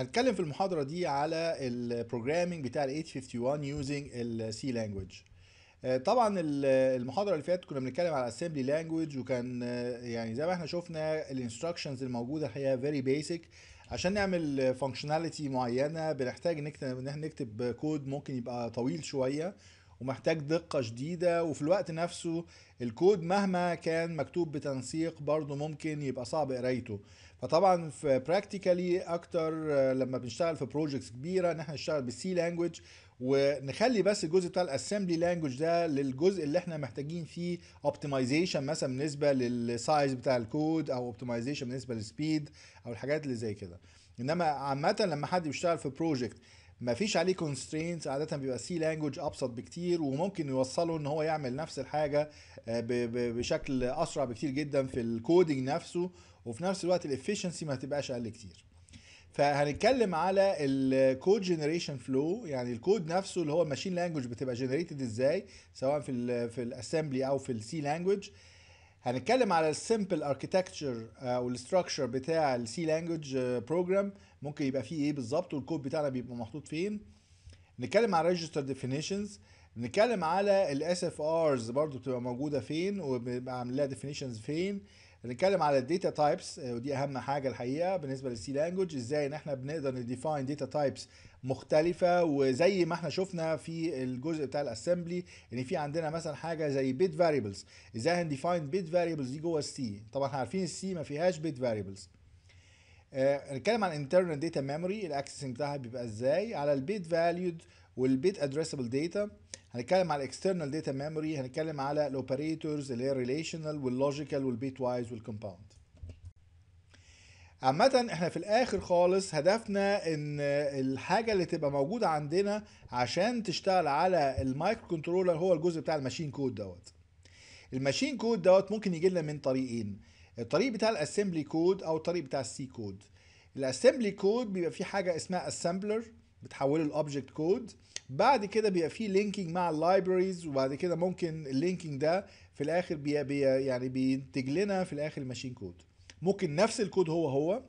هنتكلم في المحاضرة دي على البروجرامينج بتاع ال 851 يوزنج السي لانجوج طبعا المحاضرة اللي فاتت كنا بنتكلم على assembly لانجوج وكان آه، يعني زي ما احنا شفنا الانستراكشنز الموجودة الحقيقة فيري بيسك عشان نعمل فانكشناليتي معينة بنحتاج ان احنا نكتب كود ممكن يبقى طويل شوية ومحتاج دقة شديدة وفي الوقت نفسه الكود مهما كان مكتوب بتنسيق برضه ممكن يبقى صعب قرايته فطبعا في براكتيكالي اكتر آه، لما بنشتغل في بروجكتس كبيره ان احنا نشتغل بالسي لانجوج ونخلي بس الجزء بتاع الاسمبلي لانجوج ده للجزء اللي احنا محتاجين فيه اوبتمايزيشن مثلا بالنسبه للسايز بتاع الكود او اوبتمايزيشن بالنسبه للسبيد او الحاجات اللي زي كده انما عامه لما حد بيشتغل في بروجكت ما فيش عليه كونسترينتس عاده بيبقى سي لانجوج ابسط بكتير وممكن يوصله ان هو يعمل نفس الحاجه آه، بشكل اسرع بكتير جدا في الكودينج نفسه وفي نفس الوقت الافشنسي ما هتبقاش اقل كتير فهنتكلم على الكود جنريشن فلو يعني الكود نفسه اللي هو الماشين لانجوج بتبقى جنريتد ازاي سواء في الـ في الاسمبلي او في السي لانجوج هنتكلم على السيمبل اركيتكتشر او الاستراكشر بتاع السي لانجوج بروجرام ممكن يبقى فيه ايه بالظبط والكود بتاعنا بيبقى محطوط فين نتكلم على ريجستر ديفينيشنز نتكلم على الاس اف ارز برضو بتبقى موجوده فين وبيبقى عامل لها ديفينيشنز فين نتكلم على الداتا آه، تايبس ودي اهم حاجه الحقيقه بالنسبه للسي لانجوج ازاي ان احنا بنقدر نديفاين داتا تايبس مختلفه وزي ما احنا شفنا في الجزء بتاع الاسمبلي ان في عندنا مثلا حاجه زي بيت فاريبلز ازاي هنديفاين بيت فاريبلز دي جوه السي طبعا احنا عارفين السي ما فيهاش بيت فاريبلز آه، نتكلم عن internal data memory الاكسسنج بتاعها بيبقى ازاي على البيت valued والبيت addressable data هنتكلم على external data memory هنتكلم على الاوبريتورز اللي هي relational واللوجيكال والبيت وايز والكومباوند عامة احنا في الاخر خالص هدفنا ان الحاجة اللي تبقى موجودة عندنا عشان تشتغل على المايكرو كنترولر هو الجزء بتاع الماشين كود دوت الماشين كود دوت ممكن يجي لنا من طريقين الطريق بتاع الاسمبلي كود او الطريق بتاع السي كود الاسمبلي كود بيبقى فيه حاجه اسمها اسمبلر بتحوله لاوبجكت كود بعد كده بيبقى فيه لينكينج مع اللايبريز وبعد كده ممكن اللينكينج ده في الاخر بي يعني بينتج لنا في الاخر الماشين كود ممكن نفس الكود هو هو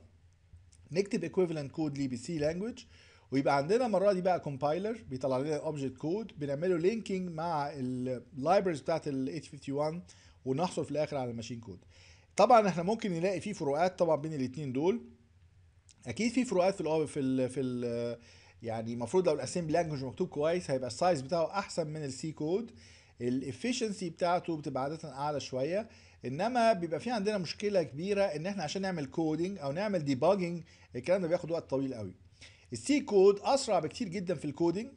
نكتب ايكويفالنت كود ليه بالسي لانجوج ويبقى عندنا المره دي بقى كومبايلر بيطلع لنا الاوبجكت كود بنعمله لينكينج مع اللايبريز بتاعت ال 851 ونحصل في الاخر على الماشين كود طبعا احنا ممكن نلاقي في فروقات طبعا بين الاثنين دول اكيد في فروقات في ال في الـ في الـ يعني المفروض لو الاسيم لانجوج مكتوب كويس هيبقى السايز بتاعه احسن من السي كود الافشنسي بتاعته بتبقى عاده اعلى شويه انما بيبقى في عندنا مشكله كبيره ان احنا عشان نعمل كودنج او نعمل ديباجنج الكلام ده بياخد وقت طويل قوي السي كود اسرع بكتير جدا في الكودنج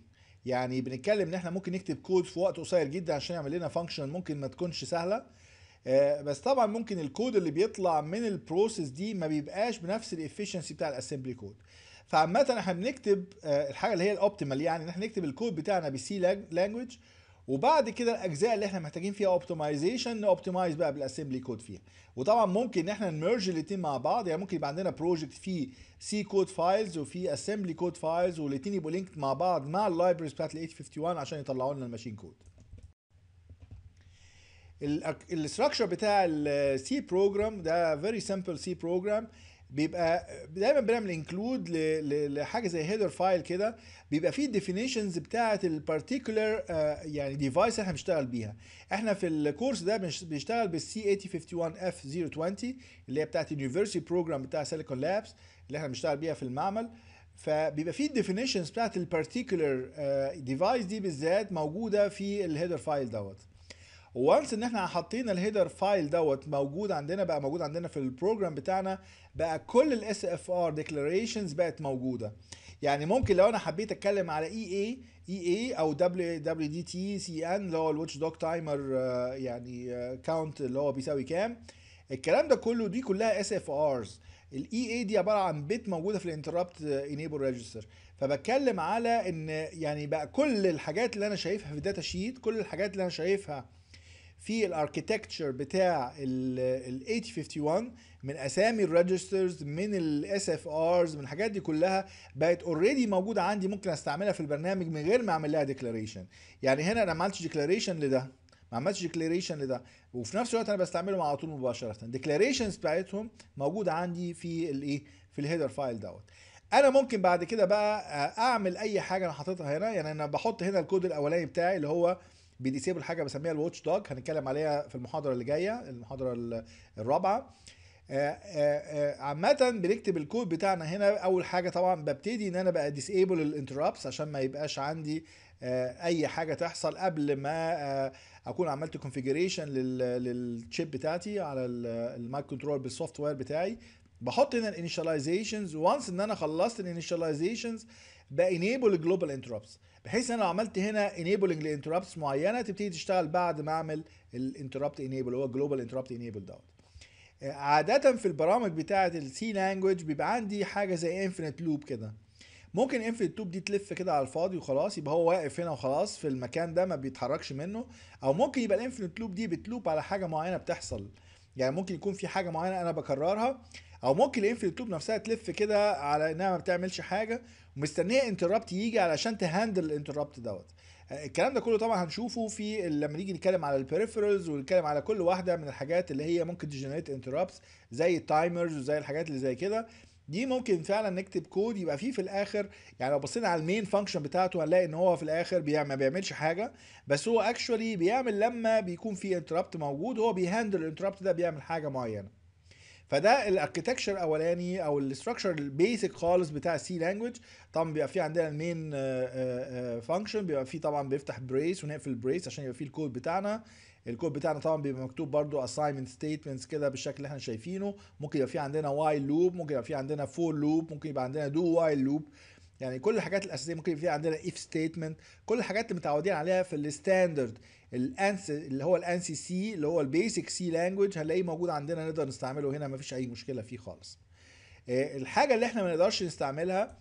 يعني بنتكلم ان احنا ممكن نكتب كود في وقت قصير جدا عشان يعمل لنا فانكشن ممكن ما تكونش سهله آه، بس طبعا ممكن الكود اللي بيطلع من البروسيس دي ما بيبقاش بنفس الافشنسي بتاع الاسمبلي كود فعامه احنا بنكتب آه، الحاجه اللي هي الاوبتيمال يعني ان احنا نكتب الكود بتاعنا بسي لانجوج وبعد كده الاجزاء اللي احنا محتاجين فيها اوبتمايزيشن نوبتمايز بقى بالاسمبلي كود فيها وطبعا ممكن ان احنا نمرج الاثنين مع بعض يعني ممكن يبقى عندنا بروجكت فيه سي كود فايلز وفيه اسمبلي كود فايلز والاثنين يبقوا لينكد مع بعض مع اللايبرز بتاعت ال 851 عشان يطلعوا لنا الماشين كود الاستراكشر بتاع السي بروجرام ده فيري سمبل سي بروجرام بيبقى دايما بنعمل انكلود لحاجه زي هيدر فايل كده بيبقى فيه الديفينيشنز بتاعه البارتيكولر آه، يعني ديفايس احنا بنشتغل بيها احنا في الكورس ده بنشتغل بالسي 8051 اف 020 اللي هي بتاعه اليونيفرسيتي بروجرام بتاع سيليكون لابس اللي احنا بنشتغل بيها في المعمل فبيبقى فيه الديفينيشنز بتاعه البارتيكولر آه، ديفايس دي بالذات موجوده في الهيدر فايل دوت وانس ان احنا حاطين الهيدر فايل دوت موجود عندنا بقى موجود عندنا في البروجرام بتاعنا بقى كل الاس اف ار ديكلاريشنز بقت موجوده يعني ممكن لو انا حبيت اتكلم على اي اي اي اي او دبليو دبليو دي تي سي ان اللي هو الواتش دوج تايمر يعني كاونت آه، اللي هو بيساوي كام الكلام ده كله دي كلها اس اف ارز الاي اي دي عباره عن بيت موجوده في الانتربت انيبل ريجستر فبتكلم على ان يعني بقى كل الحاجات اللي انا شايفها في الداتا شيت كل الحاجات اللي انا شايفها في الاركتكتشر بتاع ال 8051 من اسامي الريجسترز من الاس اف ارز من الحاجات دي كلها بقت اوريدي موجوده عندي ممكن استعملها في البرنامج من غير ما اعمل لها ديكلاريشن يعني هنا انا ما عملتش ديكلاريشن لده ما عملتش ديكلاريشن لده وفي نفس الوقت انا بستعملهم على طول مباشره ديكلاريشنز بتاعتهم موجوده عندي في الايه في الهيدر فايل دوت انا ممكن بعد كده بقى آه، اعمل اي حاجه انا حاططها هنا يعني انا بحط هنا الكود الاولاني بتاعي اللي هو بيديسيبل حاجه بسميها الواتش دوج هنتكلم عليها في المحاضره اللي جايه المحاضره الرابعه آه، آه، آه، عامة بنكتب الكود بتاعنا هنا أول حاجة طبعا ببتدي إن أنا بقى ديسيبل الانتربس عشان ما يبقاش عندي أي حاجة تحصل قبل ما أكون عملت كونفيجريشن للشيب بتاعتي على المايك كنترول بالسوفت وير بتاعي بحط هنا الانيشاليزيشنز وانس ان انا خلصت الانيشاليزيشنز بانيبل الجلوبال انتربس بحيث انا لو عملت هنا انيبلنج لانتربتس معينه تبتدي تشتغل بعد ما اعمل الانتربت انيبل هو الجلوبال انتربت انيبل دوت آه، عادة في البرامج بتاعة السي لانجوج بيبقى عندي حاجة زي انفينيت لوب كده ممكن انفينيت لوب دي تلف كده على الفاضي وخلاص يبقى هو واقف هنا وخلاص في المكان ده ما بيتحركش منه او ممكن يبقى الانفينيت لوب دي بتلوب على حاجة معينة بتحصل يعني ممكن يكون في حاجة معينة انا بكررها او ممكن الانفينيت لوب نفسها تلف كده على انها ما بتعملش حاجة ومستنيه انتربت يجي علشان تهاندل الانتربت دوت آه، الكلام ده كله طبعا هنشوفه في لما نيجي نتكلم على البريفرز ونتكلم على كل واحده من الحاجات اللي هي ممكن تجنريت انتربتس زي التايمرز وزي الحاجات اللي زي كده دي ممكن فعلا نكتب كود يبقى فيه في الاخر يعني لو بصينا على المين فانكشن بتاعته هنلاقي ان هو في الاخر بيعمل ما بيعملش حاجه بس هو اكشولي بيعمل لما بيكون في انتربت موجود هو بيهاندل الانتربت ده بيعمل حاجه معينه فده الاركتكشر الاولاني او الاستراكشر البيسك خالص بتاع السي لانجوج طبعا بيبقى في عندنا المين فانكشن آه، آه، آه، بيبقى في طبعا بيفتح بريس ونقفل بريس عشان يبقى فيه الكود بتاعنا الكود بتاعنا طبعا بيبقى مكتوب برضو assignment statements كده بالشكل اللي احنا شايفينه ممكن يبقى في عندنا while loop ممكن يبقى في عندنا for loop ممكن يبقى عندنا do while loop يعني كل الحاجات الاساسيه ممكن يبقى فيها عندنا اف ستيتمنت كل الحاجات اللي متعودين عليها في الستاندرد الانس اللي هو الانسي سي اللي هو البيسك سي لانجوج هنلاقيه موجود عندنا نقدر نستعمله هنا ما فيش اي مشكله فيه خالص آه، الحاجه اللي احنا ما نقدرش نستعملها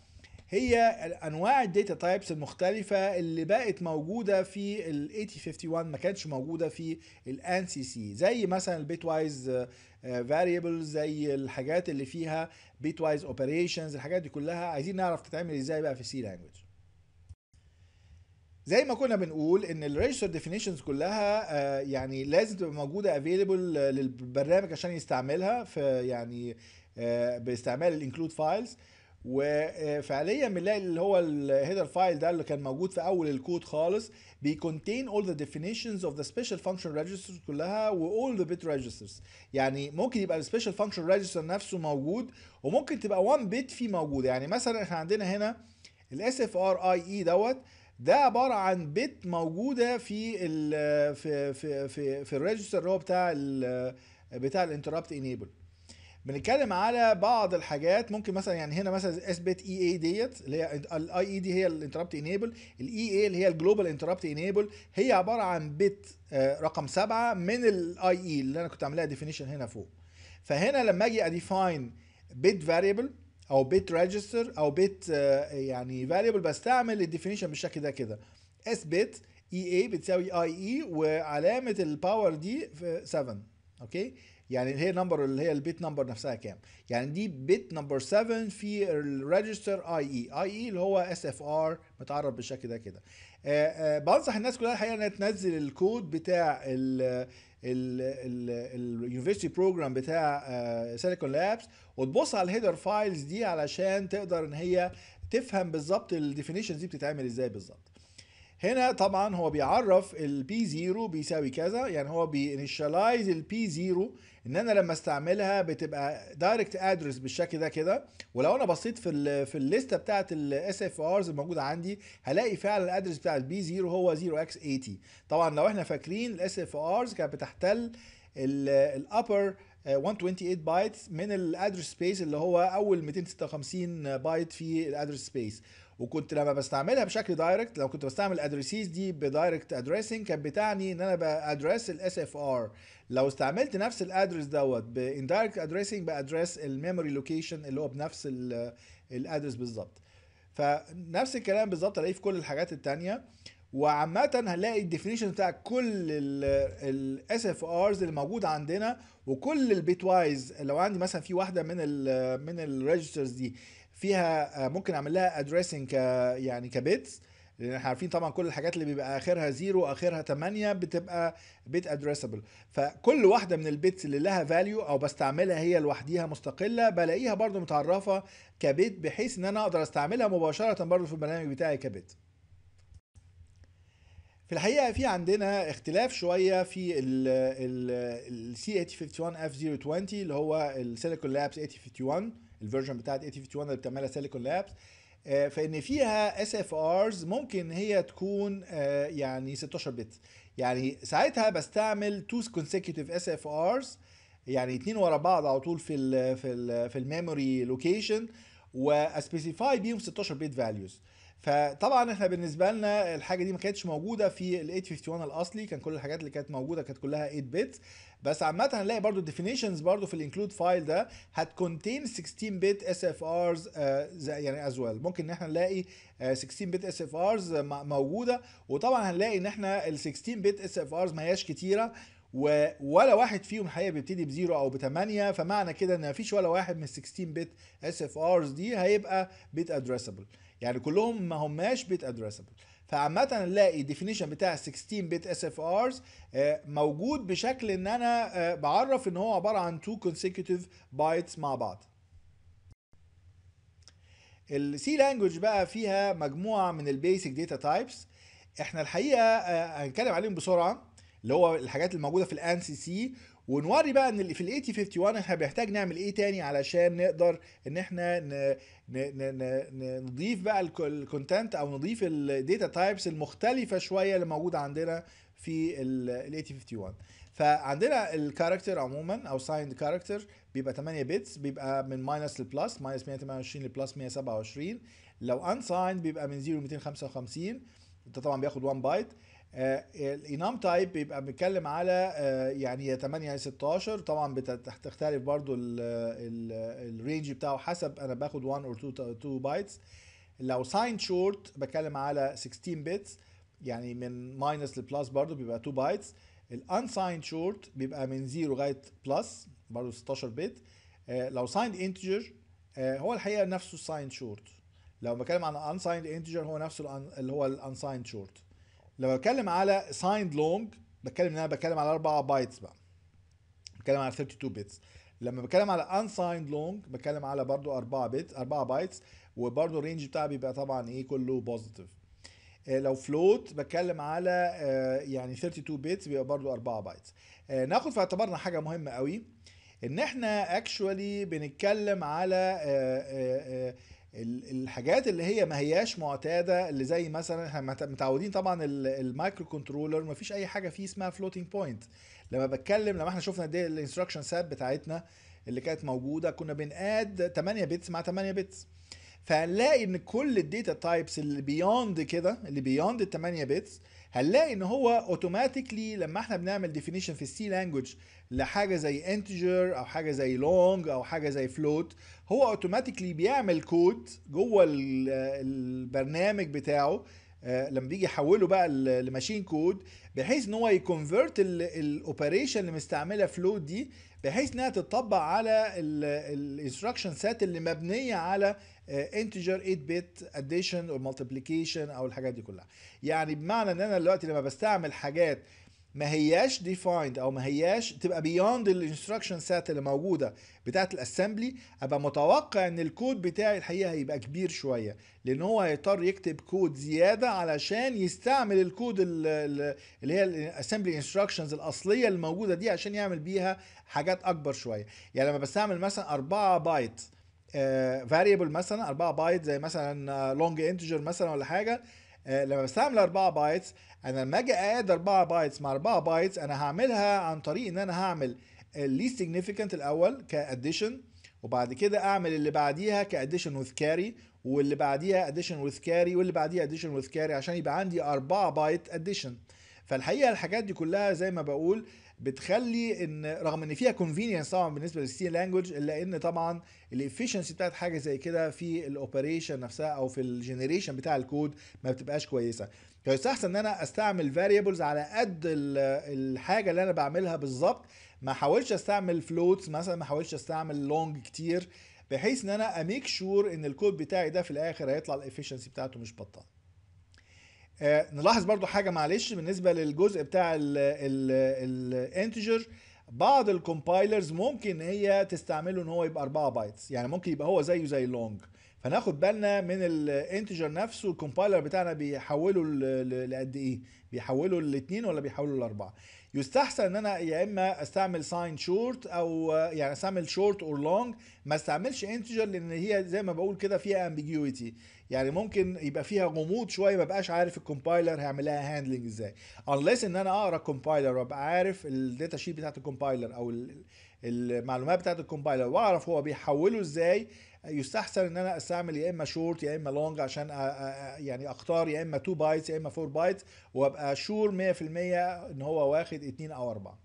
هي انواع الداتا تايبس المختلفه اللي بقت موجوده في ال 8051 ما كانتش موجوده في الان سي سي زي مثلا البيت وايز فاريبل زي الحاجات اللي فيها بيت وايز اوبريشنز الحاجات دي كلها عايزين نعرف تتعمل ازاي بقى في سي لانجوج زي ما كنا بنقول ان الريجستر ديفينيشنز كلها آه، يعني لازم تبقى موجوده افيلبل للبرنامج عشان يستعملها في يعني آه، باستعمال الانكلود فايلز وفعليا بنلاقي اللي هو الهيدر فايل ده اللي كان موجود في اول الكود خالص بيكونتين all the definitions of the special function registers كلها و all the bit registers يعني ممكن يبقى السبيشال فانكشن ريجستر نفسه موجود وممكن تبقى 1 بت فيه موجود يعني مثلا احنا عندنا هنا الاس اف ار اي اي دوت ده عباره عن بت موجوده في الـ في في في, الريجستر اللي هو بتاع الـ بتاع الانتربت انيبل بنتكلم على بعض الحاجات ممكن مثلا يعني هنا مثلا اثبت اي اي ديت اللي هي الاي اي e دي هي الانتربت انيبل الاي اي اللي هي الجلوبال انتربت انيبل هي عباره عن بت آه، رقم سبعه من الاي اي e اللي انا كنت عاملها ديفينيشن هنا فوق فهنا لما اجي اديفاين بت فاريبل او بت ريجستر او بت آه، يعني فاريبل بستعمل الديفينيشن بالشكل ده كده اس بيت اي اي بتساوي اي اي e وعلامه الباور دي في 7 اوكي يعني اللي هي نمبر اللي هي البيت نمبر نفسها كام يعني دي بيت نمبر 7 في الريجستر اي اي اي اي اللي هو اس اف ار متعرف بالشكل ده كده آه، آه، بنصح الناس كلها الحقيقه انها تنزل الكود بتاع ال اليونيفرستي بروجرام بتاع سيليكون آه، لابس وتبص على الهيدر فايلز دي علشان تقدر ان هي تفهم بالظبط الديفينيشنز دي بتتعمل ازاي بالظبط هنا طبعا هو بيعرف البي 0 بيساوي كذا يعني هو بينشاليز البي 0 ان انا لما استعملها بتبقى دايركت ادرس بالشكل ده كده ولو انا بصيت في الـ في الليسته بتاعه الاس اف ارز الموجوده عندي هلاقي فعلا الادرس بتاع البي 0 هو 0 x 80 طبعا لو احنا فاكرين الاس اف ارز كانت بتحتل الابر 128 بايت من الادرس سبيس اللي هو اول 256 بايت في الادرس سبيس وكنت لما بستعملها بشكل دايركت لو كنت بستعمل ادريسيز دي بدايركت ادريسنج كانت بتعني ان انا بادريس الاس اف ار لو استعملت نفس الادرس دوت باندايركت ادريسنج بادريس الميموري لوكيشن اللي هو بنفس الادرس بالظبط فنفس الكلام بالظبط الاقيه في كل الحاجات التانية وعامة هنلاقي الديفينيشن بتاع كل الاس اف ارز اللي موجود عندنا وكل البيت وايز لو عندي مثلا في واحده من الـ من الريجسترز دي فيها آه، ممكن اعمل لها ادريسنج ك يعني كبيتس لان احنا عارفين طبعا كل الحاجات اللي بيبقى اخرها زيرو اخرها 8 بتبقى بيت ادريسبل فكل واحده من البيتس اللي لها فاليو او بستعملها هي لوحديها مستقله بلاقيها برضو متعرفه كبيت بحيث ان انا اقدر استعملها مباشره برضو في البرنامج بتاعي كبيت في الحقيقه في عندنا اختلاف شويه في ال ال ال c 851 f 020 اللي هو السيليكون لابس 8051 الفيرجن بتاعت اي تي اللي بتعملها سيليكون لابس آه، فان فيها اس اف ارز ممكن هي تكون آه، يعني 16 بت يعني ساعتها بستعمل تو كونسيكتيف اس اف ارز يعني اتنين ورا بعض على طول في الـ في الـ في الميموري لوكيشن واسبيسيفاي بيهم 16 بيت فاليوز فطبعا احنا بالنسبه لنا الحاجه دي ما كانتش موجوده في ال 851 الاصلي كان كل الحاجات اللي كانت موجوده كانت كلها 8 بت بس عامه هنلاقي برضو الديفينيشنز برضو في الانكلود فايل ده هتكونتين 16 بت اس اف ارز يعني از ويل ممكن ان احنا نلاقي 16 بت اس اف ارز موجوده وطبعا هنلاقي ان احنا ال 16 بت اس اف ارز ما هياش كتيره ولا واحد فيهم الحقيقه بيبتدي بزيرو او بثمانية فمعنى كده ان مفيش ولا واحد من 16 بت اس اف ارز دي هيبقى بيت ادريسبل يعني كلهم ما هماش بيت ادريسبل فعامة نلاقي الديفينيشن بتاع 16 بت اس اف ارز موجود بشكل ان انا آه، بعرف ان هو عبارة عن 2 consecutive بايتس مع بعض السي لانجوج بقى فيها مجموعة من البيسك داتا تايبس احنا الحقيقة آه، هنتكلم عليهم بسرعة اللي هو الحاجات الموجودة في الان سي سي ونوري بقى ان اللي في ال 8051 احنا بنحتاج نعمل ايه تاني علشان نقدر ان احنا ن... ن... ن... نضيف بقى الكونتنت او نضيف الداتا تايبس المختلفه شويه اللي موجوده عندنا في ال 8051 فعندنا الكاركتر عموما او سايند كاركتر بيبقى 8 بيتس بيبقى من ماينس لبلس ماينس 128 لبلس 127 لو انسايند بيبقى من 0 ل 255 ده طبعا بياخد 1 بايت آه، آه، الانام تايب بيبقى بيتكلم على آه، يعني 8 يا 16 طبعا بتختلف برضو الرينج بتاعه حسب انا باخد 1 اور 2 بايتس لو ساين شورت بتكلم على 16 بيتس يعني من ماينس لبلس برضو بيبقى 2 بايتس الانسايند شورت بيبقى من 0 لغايه بلس برضو 16 بيت لو سايند انتجر هو الحقيقه نفسه السايند شورت لو بتكلم عن انسايند انتجر هو نفسه اللي هو الانسايند شورت لما بتكلم على سايند لونج بتكلم ان انا بتكلم على 4 بايتس بقى بتكلم على 32 بيتس لما بتكلم على انسايند لونج بتكلم على برضو 4 بيت 4 بايتس وبرضو الرينج بتاعها بيبقى طبعا ايه كله بوزيتيف آه، لو فلوت بتكلم على آه، يعني 32 بيتس بيبقى برضو 4 بايتس آه، ناخد في اعتبارنا حاجه مهمه قوي ان احنا اكشوالي بنتكلم على الحاجات اللي هي ما هياش معتاده اللي زي مثلا احنا متعودين طبعا المايكرو كنترولر ما فيش اي حاجه فيه اسمها فلوتنج بوينت لما بتكلم لما احنا شفنا دي الانستراكشن سيت بتاعتنا اللي كانت موجوده كنا بنقاد 8 بتس مع 8 بتس فهنلاقي ان كل الداتا تايبس اللي بيوند كده اللي بيوند ال 8 بتس هنلاقي ان هو اوتوماتيكلي لما احنا بنعمل ديفينيشن في السي لانجوج لحاجه زي انتجر او حاجه زي لونج او حاجه زي فلوت هو اوتوماتيكلي بيعمل كود جوه البرنامج بتاعه آه، لما بيجي يحوله بقى لماشين كود بحيث ان هو يكونفرت الاوبريشن اللي مستعمله فلوت دي بحيث انها تتطبق على الانستراكشن سات اللي مبنيه على انتجر 8 بت اديشن والمالتيبليكيشن او الحاجات دي كلها يعني بمعنى ان انا دلوقتي لما بستعمل حاجات ما هياش ديفايند او ما هياش تبقى بيوند الانستراكشن سات اللي موجوده بتاعه الاسمبلي ابقى متوقع ان الكود بتاعي الحقيقه هيبقى كبير شويه لان هو هيضطر يكتب كود زياده علشان يستعمل الكود اللي هي الاسمبلي انستراكشنز الاصليه الموجوده دي عشان يعمل بيها حاجات اكبر شويه يعني لما بستعمل مثلا 4 بايت فاريبل آه، مثلا 4 بايت زي مثلا لونج آه، انتجر مثلا ولا حاجه آه، لما بستعمل 4 بايتس انا لما اجي اد 4 بايتس مع 4 بايتس انا هعملها عن طريق ان انا هعمل الليست سيجنيفيكانت الاول كاديشن وبعد كده اعمل اللي بعديها كاديشن وذ كاري واللي بعديها اديشن وذ كاري واللي بعديها اديشن وذ كاري عشان يبقى عندي 4 بايت اديشن فالحقيقه الحاجات دي كلها زي ما بقول بتخلي ان رغم ان فيها كونفينينس طبعا بالنسبه للسي لانجوج الا ان طبعا الافشنسي بتاعت حاجه زي كده في الاوبريشن نفسها او في الجنريشن بتاع الكود ما بتبقاش كويسه فيستحسن طيب، ان انا استعمل فاريبلز على قد الحاجه اللي انا بعملها بالظبط ما احاولش استعمل فلوتس مثلا ما احاولش استعمل لونج كتير بحيث ان انا اميك شور ان الكود بتاعي ده في الاخر هيطلع الافشنسي بتاعته مش بطاله آه، نلاحظ برضو حاجه معلش بالنسبه للجزء بتاع الانتجر بعض الكومبايلرز ممكن هي تستعمله ان هو يبقى 4 بايتس يعني ممكن يبقى هو زيه زي اللونج فناخد بالنا من الانتجر نفسه الكومبايلر بتاعنا بيحوله لقد ايه بيحوله الاثنين ولا بيحوله لاربعه يستحسن ان انا يا اما استعمل ساين شورت او يعني استعمل شورت اور لونج ما استعملش انتجر لان هي زي ما بقول كده فيها امبيجيوتي يعني ممكن يبقى فيها غموض شويه ما بقاش عارف الكومبايلر هيعمل لها هاندلنج ازاي unless ان انا اقرا كومبايلر وابقى عارف الداتا شيت بتاعت الكومبايلر او المعلومات بتاعت الكومبايلر واعرف هو بيحوله ازاي يستحسن ان انا استعمل يا اما شورت يا اما لونج عشان أ... أ... يعني اختار يا اما 2 بايتس يا اما 4 بايتس وابقى شور 100% ان هو واخد 2 او 4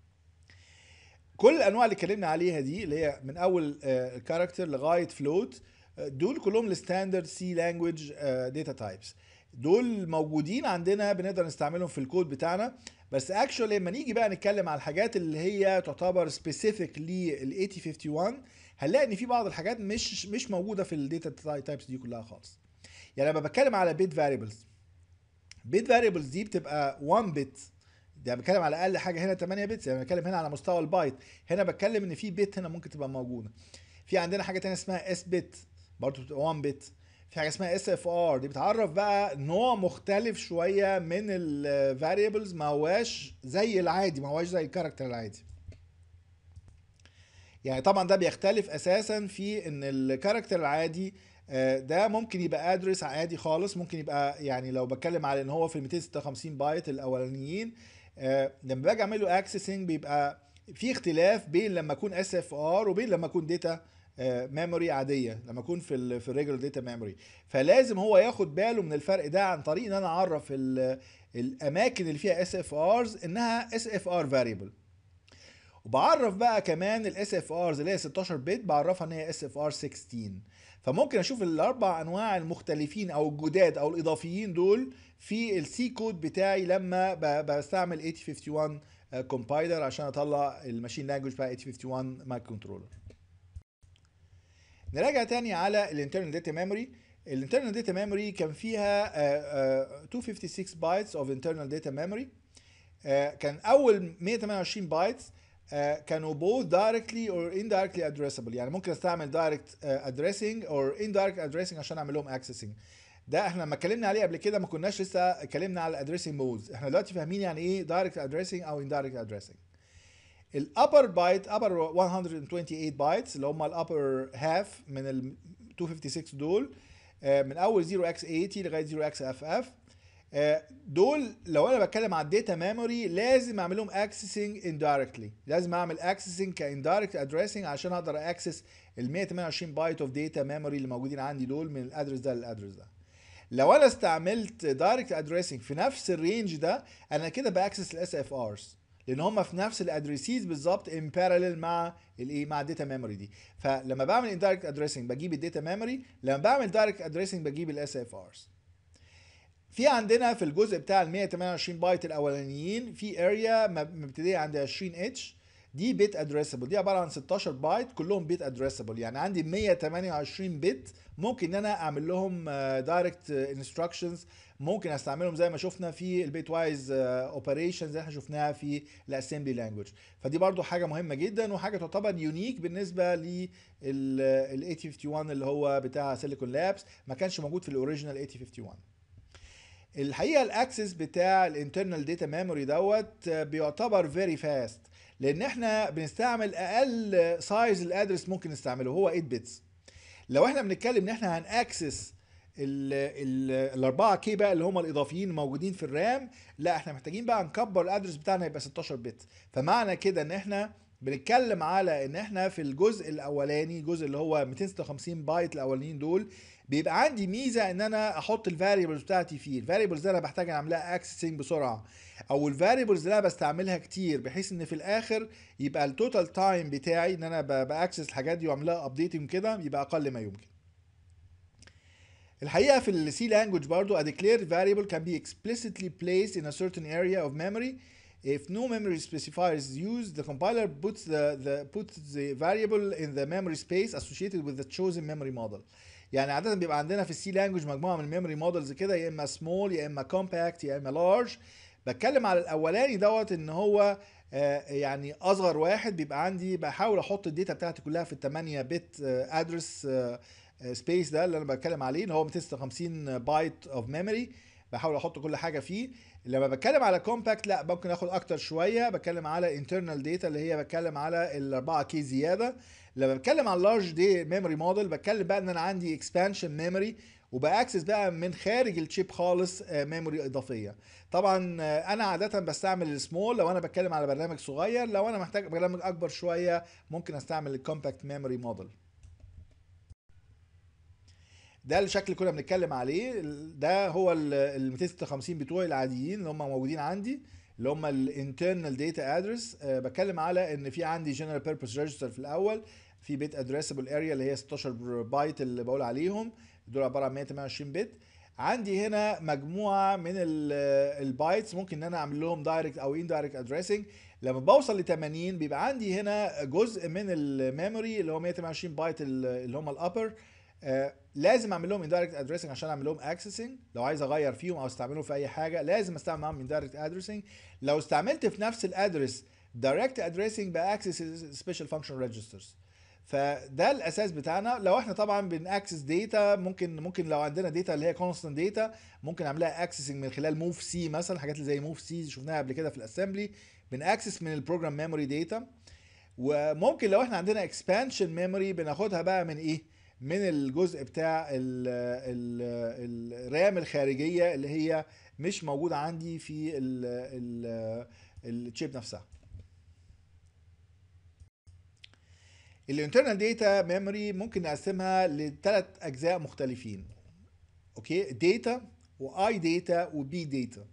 كل الانواع اللي اتكلمنا عليها دي اللي هي من اول كاركتر آه، لغايه فلوت دول كلهم الستاندرد سي لانجوج داتا تايبس دول موجودين عندنا بنقدر نستعملهم في الكود بتاعنا بس اكشولي لما نيجي بقى نتكلم على الحاجات اللي هي تعتبر سبيسيفيك لل 8051 هنلاقي ان في بعض الحاجات مش مش موجوده في الداتا تايبس دي كلها خالص يعني لما بتكلم على بيت فاريبلز بيت فاريبلز دي بتبقى 1 بت ده يعني بتكلم على اقل حاجه هنا 8 بت يعني بتكلم هنا على مستوى البايت هنا بتكلم ان في بت هنا ممكن تبقى موجوده في عندنا حاجه ثانيه اسمها اس بت برضه بتبقى 1 بت في حاجه اسمها اس اف ار دي بتعرف بقى نوع مختلف شويه من الفاريبلز ما هواش زي العادي ما هواش زي الكاركتر العادي يعني طبعا ده بيختلف اساسا في ان الكاركتر العادي آه، ده ممكن يبقى ادرس عادي خالص ممكن يبقى يعني لو بتكلم على ان هو في ال 256 بايت الاولانيين آه، لما باجي اعمل له اكسسنج بيبقى في اختلاف بين لما اكون اس اف ار وبين لما اكون داتا ميموري آه، عاديه لما اكون في ال في الريجولار داتا ميموري فلازم هو ياخد باله من الفرق ده عن طريق ان انا اعرف الاماكن اللي فيها اس اف ارز انها اس اف ار فاريبل وبعرف بقى كمان الاس اف ارز اللي هي 16 بت بعرفها ان هي اس اف ار 16 فممكن اشوف الاربع انواع المختلفين او الجداد او الاضافيين دول في السي كود بتاعي لما بستعمل 8051 كومبايلر عشان اطلع الماشين لانجوج بتاع 8051 مايك كنترولر نراجع تاني على الانترنال داتا ميموري الانترنال داتا ميموري كان فيها 256 بايتس اوف انترنال داتا ميموري كان اول 128 بايتس آه، كانوا both directly or indirectly addressable يعني ممكن استعمل direct آه، addressing or indirect addressing عشان اعمل لهم accessing ده احنا لما اتكلمنا عليه قبل كده ما كناش لسه اتكلمنا على addressing modes احنا دلوقتي فاهمين يعني ايه direct addressing او indirect addressing الابر بايت ابر 128 بايتس اللي هم الابر هاف من ال 256 دول آه، من اول 0 x 80 لغايه 0 xff آه، دول لو انا بتكلم على الداتا ميموري لازم اعمل لهم اكسسنج اندايركتلي لازم اعمل اكسسنج كاندايركت ادريسنج عشان اقدر اكسس ال 128 بايت اوف داتا ميموري اللي موجودين عندي دول من الادرس ده للادرس ده لو انا استعملت دايركت ادريسنج في نفس الرينج ده انا كده باكسس الاس اف ارز لان هم في نفس الادريسيز بالظبط ان باراليل مع الايه مع الداتا ميموري دي فلما بعمل اندايركت ادريسنج بجيب الداتا ميموري لما بعمل دايركت ادريسنج بجيب الاس اف ارز في عندنا في الجزء بتاع ال 128 بايت الاولانيين في اريا مبتديه عند 20 اتش دي بيت ادريسبل دي عباره عن 16 بايت كلهم بيت ادريسبل يعني عندي 128 بيت ممكن ان انا اعمل لهم دايركت آه، انستراكشنز آه، ممكن استعملهم زي ما شفنا في البيت وايز اوبريشن آه، زي احنا شفناها في الاسمبلي لانجوج فدي برضو حاجه مهمه جدا وحاجه تعتبر يونيك بالنسبه لل 8051 اللي هو بتاع سيليكون لابس ما كانش موجود في الاوريجينال 8051 الحقيقه الاكسس بتاع الانترنال داتا ميموري دوت بيعتبر فيري فاست لان احنا بنستعمل اقل سايز الادرس ممكن نستعمله هو 8 بيتس لو احنا بنتكلم ان احنا هنأكسس ال 4 كي بقى اللي هم الاضافيين موجودين في الرام لا احنا محتاجين بقى نكبر الادرس بتاعنا يبقى 16 بت فمعنى كده ان احنا بنتكلم على ان احنا في الجزء الاولاني الجزء اللي هو 256 بايت الاولانيين دول بيبقى عندي ميزه ان انا احط الفاريبلز بتاعتي فيه الفاريبلز ده انا بحتاج اعملها اكسسنج بسرعه او الفاريبلز اللي انا بستعملها كتير بحيث ان في الاخر يبقى التوتال تايم بتاعي ان انا باكسس الحاجات دي واعملها ابديتنج كده يبقى اقل ما يمكن الحقيقه في السي لانجوج برضو a declared variable can be explicitly placed in a certain area of memory if no memory specifier is used the compiler puts the, the puts the variable in the memory space associated with the chosen memory model يعني عادة بيبقى عندنا في السي لانجوج مجموعة من الميموري مودلز كده يا إما small يا إما compact يا إما large بتكلم على الاولاني دوت ان هو آه، يعني اصغر واحد بيبقى عندي بحاول احط الداتا بتاعتي كلها في ال 8 بت ادرس سبيس ده اللي انا بتكلم عليه اللي هو 256 بايت اوف ميموري بحاول احط كل حاجه فيه لما بتكلم على كومباكت لا ممكن اخد اكتر شويه بتكلم على انترنال داتا اللي هي بتكلم على ال 4 كي زياده لما بتكلم على اللارج دي ميموري موديل بتكلم بقى ان انا عندي اكسبانشن ميموري وباكسس بقى من خارج الشيب خالص ميموري آه، اضافيه طبعا آه، انا عاده بستعمل السمول لو انا بتكلم على برنامج صغير لو انا محتاج برنامج اكبر شويه ممكن استعمل الكومباكت ميموري موديل ده الشكل اللي كنا بنتكلم عليه ده هو ال 256 بتوعي العاديين اللي هم موجودين عندي اللي هم الانترنال داتا ادرس بتكلم على ان في عندي جنرال بيربز ريجستر في الاول في بيت ادريسبل اريا اللي هي 16 بايت اللي بقول عليهم دول عباره عن 128 بت عندي هنا مجموعه من آه، البايتس ممكن ان انا اعمل لهم دايركت او اندايركت ادريسنج لما بوصل ل 80 بيبقى عندي هنا جزء من الميموري اللي هو 128 بايت اللي هم الابر آه، لازم اعمل لهم اندايركت ادريسنج عشان اعمل لهم اكسسنج لو عايز اغير فيهم او استعملهم في اي حاجه لازم استعمل معاهم اندايركت ادريسنج لو استعملت في نفس الادرس دايركت ادريسنج باكسس سبيشال فانكشن ريجسترز فده الاساس بتاعنا لو احنا طبعا بناكسس داتا ممكن ممكن لو عندنا داتا اللي هي كونستنت داتا ممكن نعملها اكسسنج من خلال موف سي مثلا حاجات اللي زي موف سي شفناها قبل كده في الاسمبلي بناكسس من البروجرام ميموري داتا وممكن لو احنا عندنا اكسبانشن ميموري بناخدها بقى من ايه من الجزء بتاع الرام الخارجيه اللي هي مش موجوده عندي في الشيب نفسها الانترنال داتا ميموري ممكن نقسمها لثلاث اجزاء مختلفين اوكي داتا واي داتا وبي داتا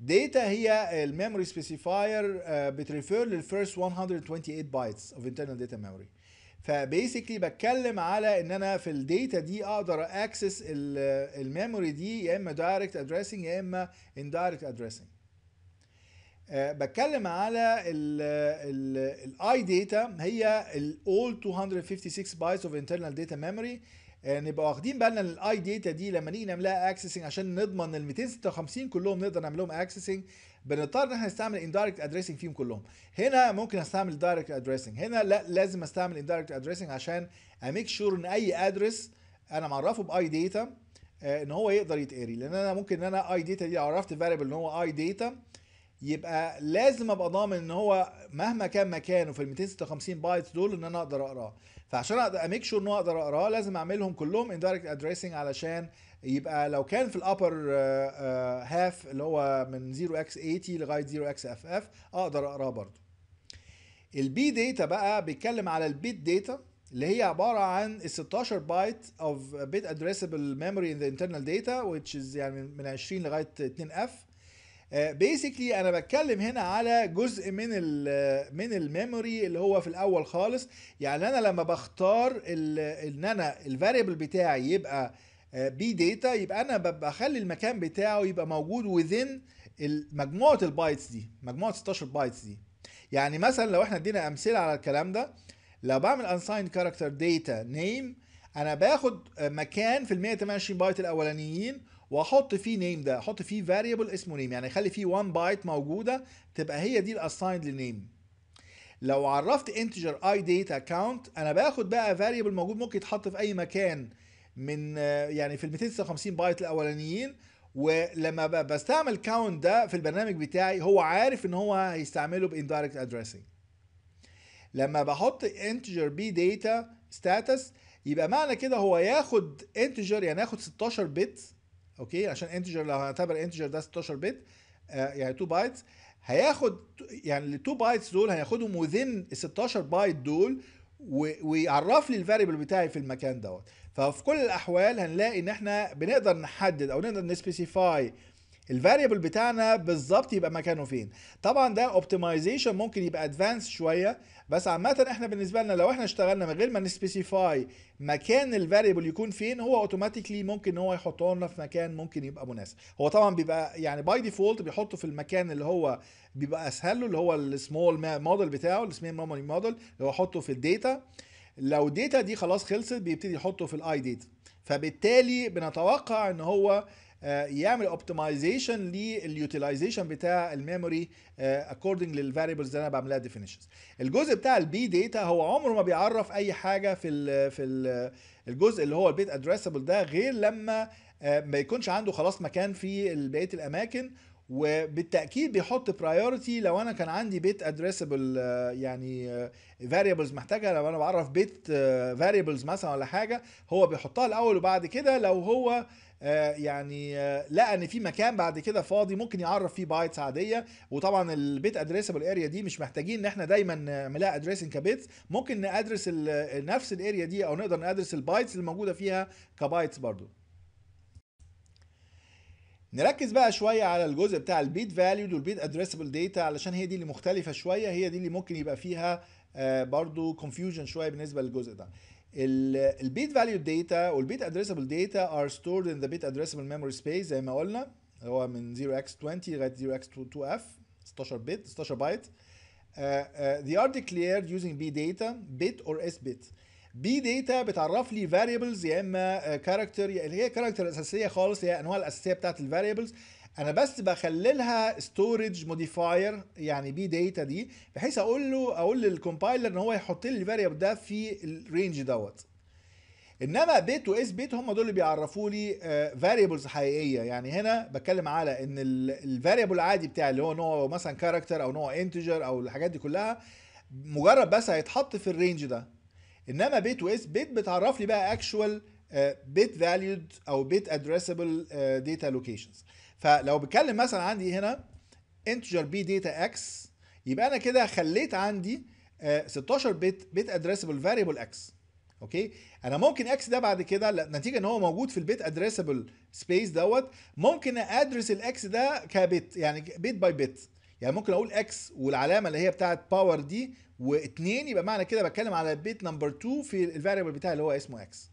داتا هي الميموري سبيسيفاير آه، بتريفير للفيرست 128 بايتس اوف انترنال داتا ميموري فبيسكلي بتكلم على ان انا في الداتا دي اقدر اكسس الميموري آه، دي يا اما دايركت ادريسنج يا اما اندايركت ادريسنج آه، بتكلم على الاي داتا هي all 256 bytes اوف انترنال data ميموري آه، نبقى واخدين بالنا ان الاي داتا دي لما نيجي نعملها اكسسنج عشان نضمن ال 256 كلهم نقدر نعمل لهم اكسسنج بنضطر ان احنا نستعمل اندايركت ادريسنج فيهم كلهم هنا ممكن استعمل direct ادريسنج هنا لا لازم استعمل indirect ادريسنج عشان اميك شور ان اي ادرس انا معرفه باي آه، داتا ان هو يقدر يتقري لان انا ممكن ان انا اي داتا دي عرفت variable ان هو اي داتا يبقى لازم ابقى ضامن ان هو مهما كان مكانه في ال 256 بايت دول ان انا اقدر اقراه فعشان اقدر اميك شور ان هو اقدر اقراه لازم اعملهم كلهم اندايركت ادريسنج علشان يبقى لو كان في الابر آه، هاف آه، اللي هو من 0 اكس 80 لغايه 0 اكس اف اف اقدر اقراه برضه البي داتا بقى بيتكلم على البيت داتا اللي هي عباره عن ال 16 بايت اوف بيت ادريسبل ميموري ان ذا انترنال داتا which is يعني من 20 لغايه 2 اف بيسكلي آه، انا بتكلم هنا على جزء من الـ آه، من الميموري اللي هو في الاول خالص يعني انا لما بختار ان انا الفاريبل بتاعي يبقى بي آه، داتا يبقى انا بخلي المكان بتاعه يبقى موجود within مجموعه البايتس دي مجموعه 16 بايتس دي يعني مثلا لو احنا ادينا امثله على الكلام ده لو بعمل unsigned character data name انا باخد مكان في ال 128 بايت الاولانيين واحط فيه نيم ده احط فيه فاريبل اسمه نيم يعني اخلي فيه 1 بايت موجوده تبقى هي دي الاسايند للنيم لو عرفت انتجر اي داتا كاونت انا باخد بقى فاريبل موجود ممكن يتحط في اي مكان من يعني في ال 256 بايت الاولانيين ولما بستعمل كاونت ده في البرنامج بتاعي هو عارف ان هو هيستعمله باندايركت ادريسنج لما بحط انتجر بي داتا ستاتس يبقى معنى كده هو ياخد انتجر يعني ياخد 16 بت اوكي عشان انتجر لو هنعتبر انتجر ده 16 بت آه، يعني 2 بايتس هياخد يعني ال 2 بايتس دول هياخدهم within ال 16 بايت دول ويعرف لي الفاريبل بتاعي في المكان دوت ففي كل الاحوال هنلاقي ان احنا بنقدر نحدد او نقدر نسبيسيفاي الفاريبل بتاعنا بالظبط يبقى مكانه فين طبعا ده اوبتمايزيشن ممكن يبقى ادفانس شويه بس عامه احنا بالنسبه لنا لو احنا اشتغلنا من غير ما نسبيسيفاي مكان الفاريبل يكون فين هو اوتوماتيكلي ممكن ان هو يحطه لنا في مكان ممكن يبقى مناسب هو طبعا بيبقى يعني باي ديفولت بيحطه في المكان اللي هو بيبقى اسهل له اللي هو السمول موديل بتاعه السمول ميموري موديل اللي هو حطه في الداتا لو الداتا دي خلاص خلصت بيبتدي يحطه في الاي ديتا فبالتالي بنتوقع ان هو آه، يعمل اوبتمايزيشن لليوتيلايزيشن بتاع الميموري اكوردنج آه، للفاريبلز اللي انا بعملها ديفينيشنز الجزء بتاع البي داتا هو عمره ما بيعرف اي حاجه في الـ في الـ الجزء اللي هو البيت ادريسبل ده غير لما آه، ما يكونش عنده خلاص مكان في بقيه الاماكن وبالتاكيد بيحط برايورتي لو انا كان عندي بيت ادريسبل يعني فاريبلز محتاجها لو انا بعرف بيت فاريبلز مثلا ولا حاجه هو بيحطها الاول وبعد كده لو هو آه، يعني آه، لقى ان في مكان بعد كده فاضي ممكن يعرف فيه بايتس عاديه وطبعا البيت ادريسبل اريا دي مش محتاجين ان احنا دايما نعملها ادريسنج كبيتس ممكن نادرس آه، نفس الاريا دي او نقدر نادرس البايتس اللي موجوده فيها كبايتس برضو نركز بقى شويه على الجزء بتاع البيت فاليو والبيت ادريسبل داتا علشان هي دي اللي مختلفه شويه هي دي اللي ممكن يبقى فيها برضو كونفيوجن شويه بالنسبه للجزء ده البيت فاليو داتا والبيت ادريسبل داتا ار ستورد ان ذا بيت ادريسبل ميموري سبيس زي ما قلنا هو من 0x20 لغايه 0x22f 16 بت 16 بايت uh, they are declared using b data bit or s bit بي داتا بتعرف لي فاريبلز يا اما كاركتر اللي هي كاركتر اساسيه خالص هي انواع الاساسيه بتاعت الفاريبلز انا بس بخللها ستورج موديفاير يعني بي داتا دي بحيث اقول له اقول للكومبايلر ان هو يحط لي الفاريبل ده في الرينج دوت انما بيت واس بيت هم دول اللي بيعرفوا لي فاريبلز آه، حقيقيه يعني هنا بتكلم على ان الفاريبل العادي بتاعي اللي هو نوع مثلا كاركتر او نوع انتجر او الحاجات دي كلها مجرد بس هيتحط في الرينج ده انما بيت واس بيت بتعرف لي بقى اكشوال آه، بيت فاليود او بيت ادريسبل داتا لوكيشنز فلو بتكلم مثلا عندي هنا انتجر بي داتا اكس يبقى انا كده خليت عندي 16 بت بت ادريسبل فاريبل اكس اوكي انا ممكن اكس ده بعد كده نتيجه ان هو موجود في البيت ادريسبل سبيس دوت ممكن ادرس الاكس ده كبت يعني بيت باي بيت يعني ممكن اقول اكس والعلامه اللي هي بتاعت باور دي واثنين يبقى معنى كده بتكلم على بيت نمبر 2 في الفاريبل بتاعي اللي هو اسمه اكس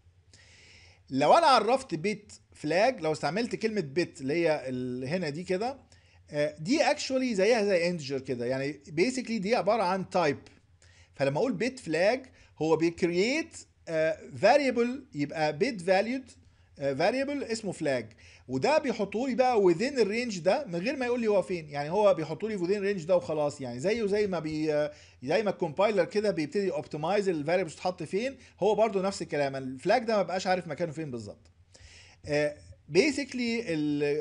لو انا عرفت بيت فلاج لو استعملت كلمه بيت اللي هي هنا دي كده آه، دي اكشولي زيها زي انتجر كده يعني بيسكلي دي عباره عن تايب فلما اقول بيت فلاج هو بيكرييت فاريبل آه، يبقى بيت فاليود فاريبل اسمه فلاج وده بيحطه لي بقى within الرينج ده من غير ما يقول لي هو فين يعني هو بيحطه لي within الرينج ده وخلاص يعني زيه زي ما بي زي ما الكومبايلر كده بيبتدي اوبتمايز الفاريبلز تتحط فين هو برده نفس الكلام الفلاج ده ما بقاش عارف مكانه فين بالظبط بيسكلي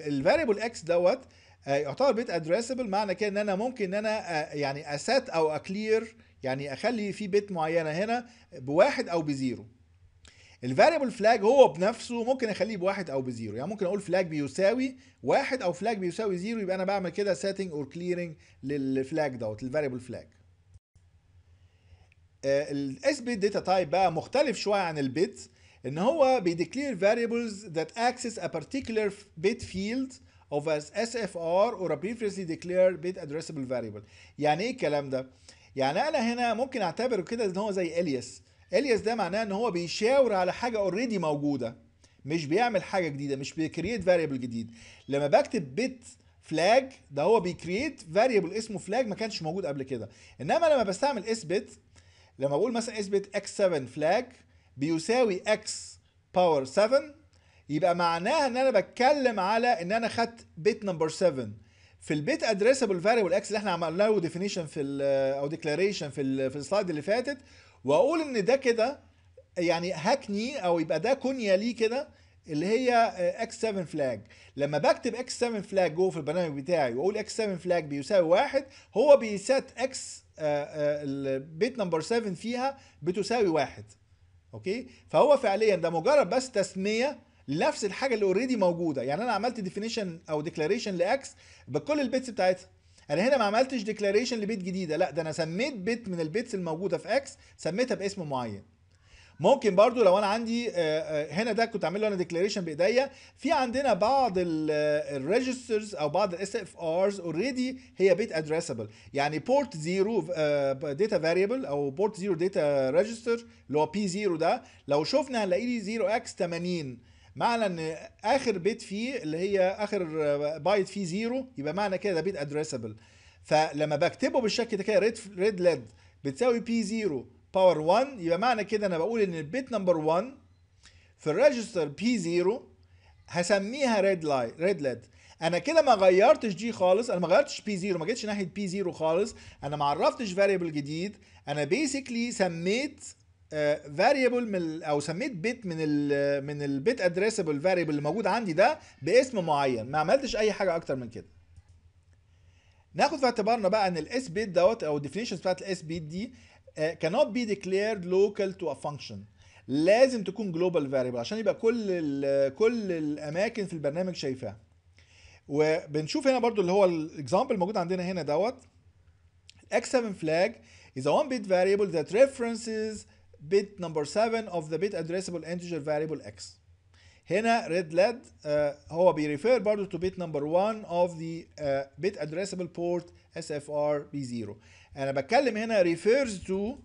الفاريبل اكس دوت آه، يعتبر بيت ادريسبل معنى كده ان انا ممكن ان انا آه، يعني اسات او اكلير يعني اخلي في بيت معينه هنا بواحد او بزيرو الفاريبل فلاج هو بنفسه ممكن اخليه بواحد او بزيرو يعني ممكن اقول فلاج بيساوي واحد او فلاج بيساوي زيرو يبقى انا بعمل كده سيتنج اور كليرنج للفلاج دوت الفاريبل فلاج الاس بيت داتا تايب بقى مختلف شويه عن البيت ان هو بيديكلير variables that access a particular bit field of as SFR or a previously declared bit addressable variable يعني ايه الكلام ده يعني انا هنا ممكن اعتبره كده ان هو زي alias الياس ده معناه ان هو بيشاور على حاجه اوريدي موجوده مش بيعمل حاجه جديده مش بيكريت فاريبل جديد لما بكتب بت فلاج ده هو بيكريت فاريبل اسمه فلاج ما كانش موجود قبل كده انما لما بستعمل اثبت لما بقول مثلا اثبت اكس 7 فلاج بيساوي اكس باور 7 يبقى معناها ان انا بتكلم على ان انا خدت بيت نمبر 7 في البيت ادريسبل فاريبل اكس اللي احنا عملناه ديفينيشن في او ديكلاريشن في في السلايد اللي فاتت واقول ان ده كده يعني هاكني او يبقى ده كنيه ليه كده اللي هي اكس 7 فلاج لما بكتب اكس 7 فلاج جوه في البرنامج بتاعي واقول اكس 7 فلاج بيساوي واحد هو بيسات اكس آه، آه، البيت نمبر 7 فيها بتساوي واحد اوكي فهو فعليا ده مجرد بس تسميه لنفس الحاجه اللي اوريدي موجوده يعني انا عملت ديفينيشن او ديكلاريشن لاكس بكل البيتس بتاعتها انا هنا ما عملتش ديكلاريشن لبيت جديده لا ده انا سميت بيت من البيتس الموجوده في اكس سميتها باسم معين ممكن برضو لو انا عندي آه، آه، هنا ده كنت عامل له انا ديكلاريشن بايديا في عندنا بعض الريجسترز آه، او بعض الاس اف ارز اوريدي هي بيت ادريسبل يعني بورت زيرو داتا فاريبل او بورت زيرو داتا ريجستر اللي هو بي زيرو ده لو شفنا هنلاقي لي 0 اكس 80 معنى ان اخر بيت فيه اللي هي اخر بايت فيه زيرو يبقى معنى كده ده بيت ادريسبل فلما بكتبه بالشكل ده كده ريد ريد ليد بتساوي بي زيرو باور 1 يبقى معنى كده انا بقول ان البيت نمبر 1 في الريجستر بي زيرو هسميها ريد لاي ريد ليد انا كده ما غيرتش دي خالص انا ما غيرتش بي زيرو ما جيتش ناحيه بي زيرو خالص انا ما عرفتش فاريبل جديد انا بيسكلي سميت فاريبل من او سميت بيت من الـ من البيت ادريسبل فاريبل اللي موجود عندي ده باسم معين ما عملتش اي حاجه اكتر من كده ناخد في اعتبارنا بقى ان الاس بيت دوت او الديفينيشنز بتاعت الاس بيت دي آه، cannot be declared local to a function لازم تكون global variable عشان يبقى كل الـ كل الاماكن في البرنامج شايفاها وبنشوف هنا برضو اللي هو الاكزامبل موجود عندنا هنا دوت x7 flag is a one bit variable that references bit number 7 of the bit addressable integer variable x هنا red led uh, هو بيريفير برضو to bit number 1 of the ادريسبل آه، bit addressable port ار بي 0 انا بتكلم هنا ريفيرز to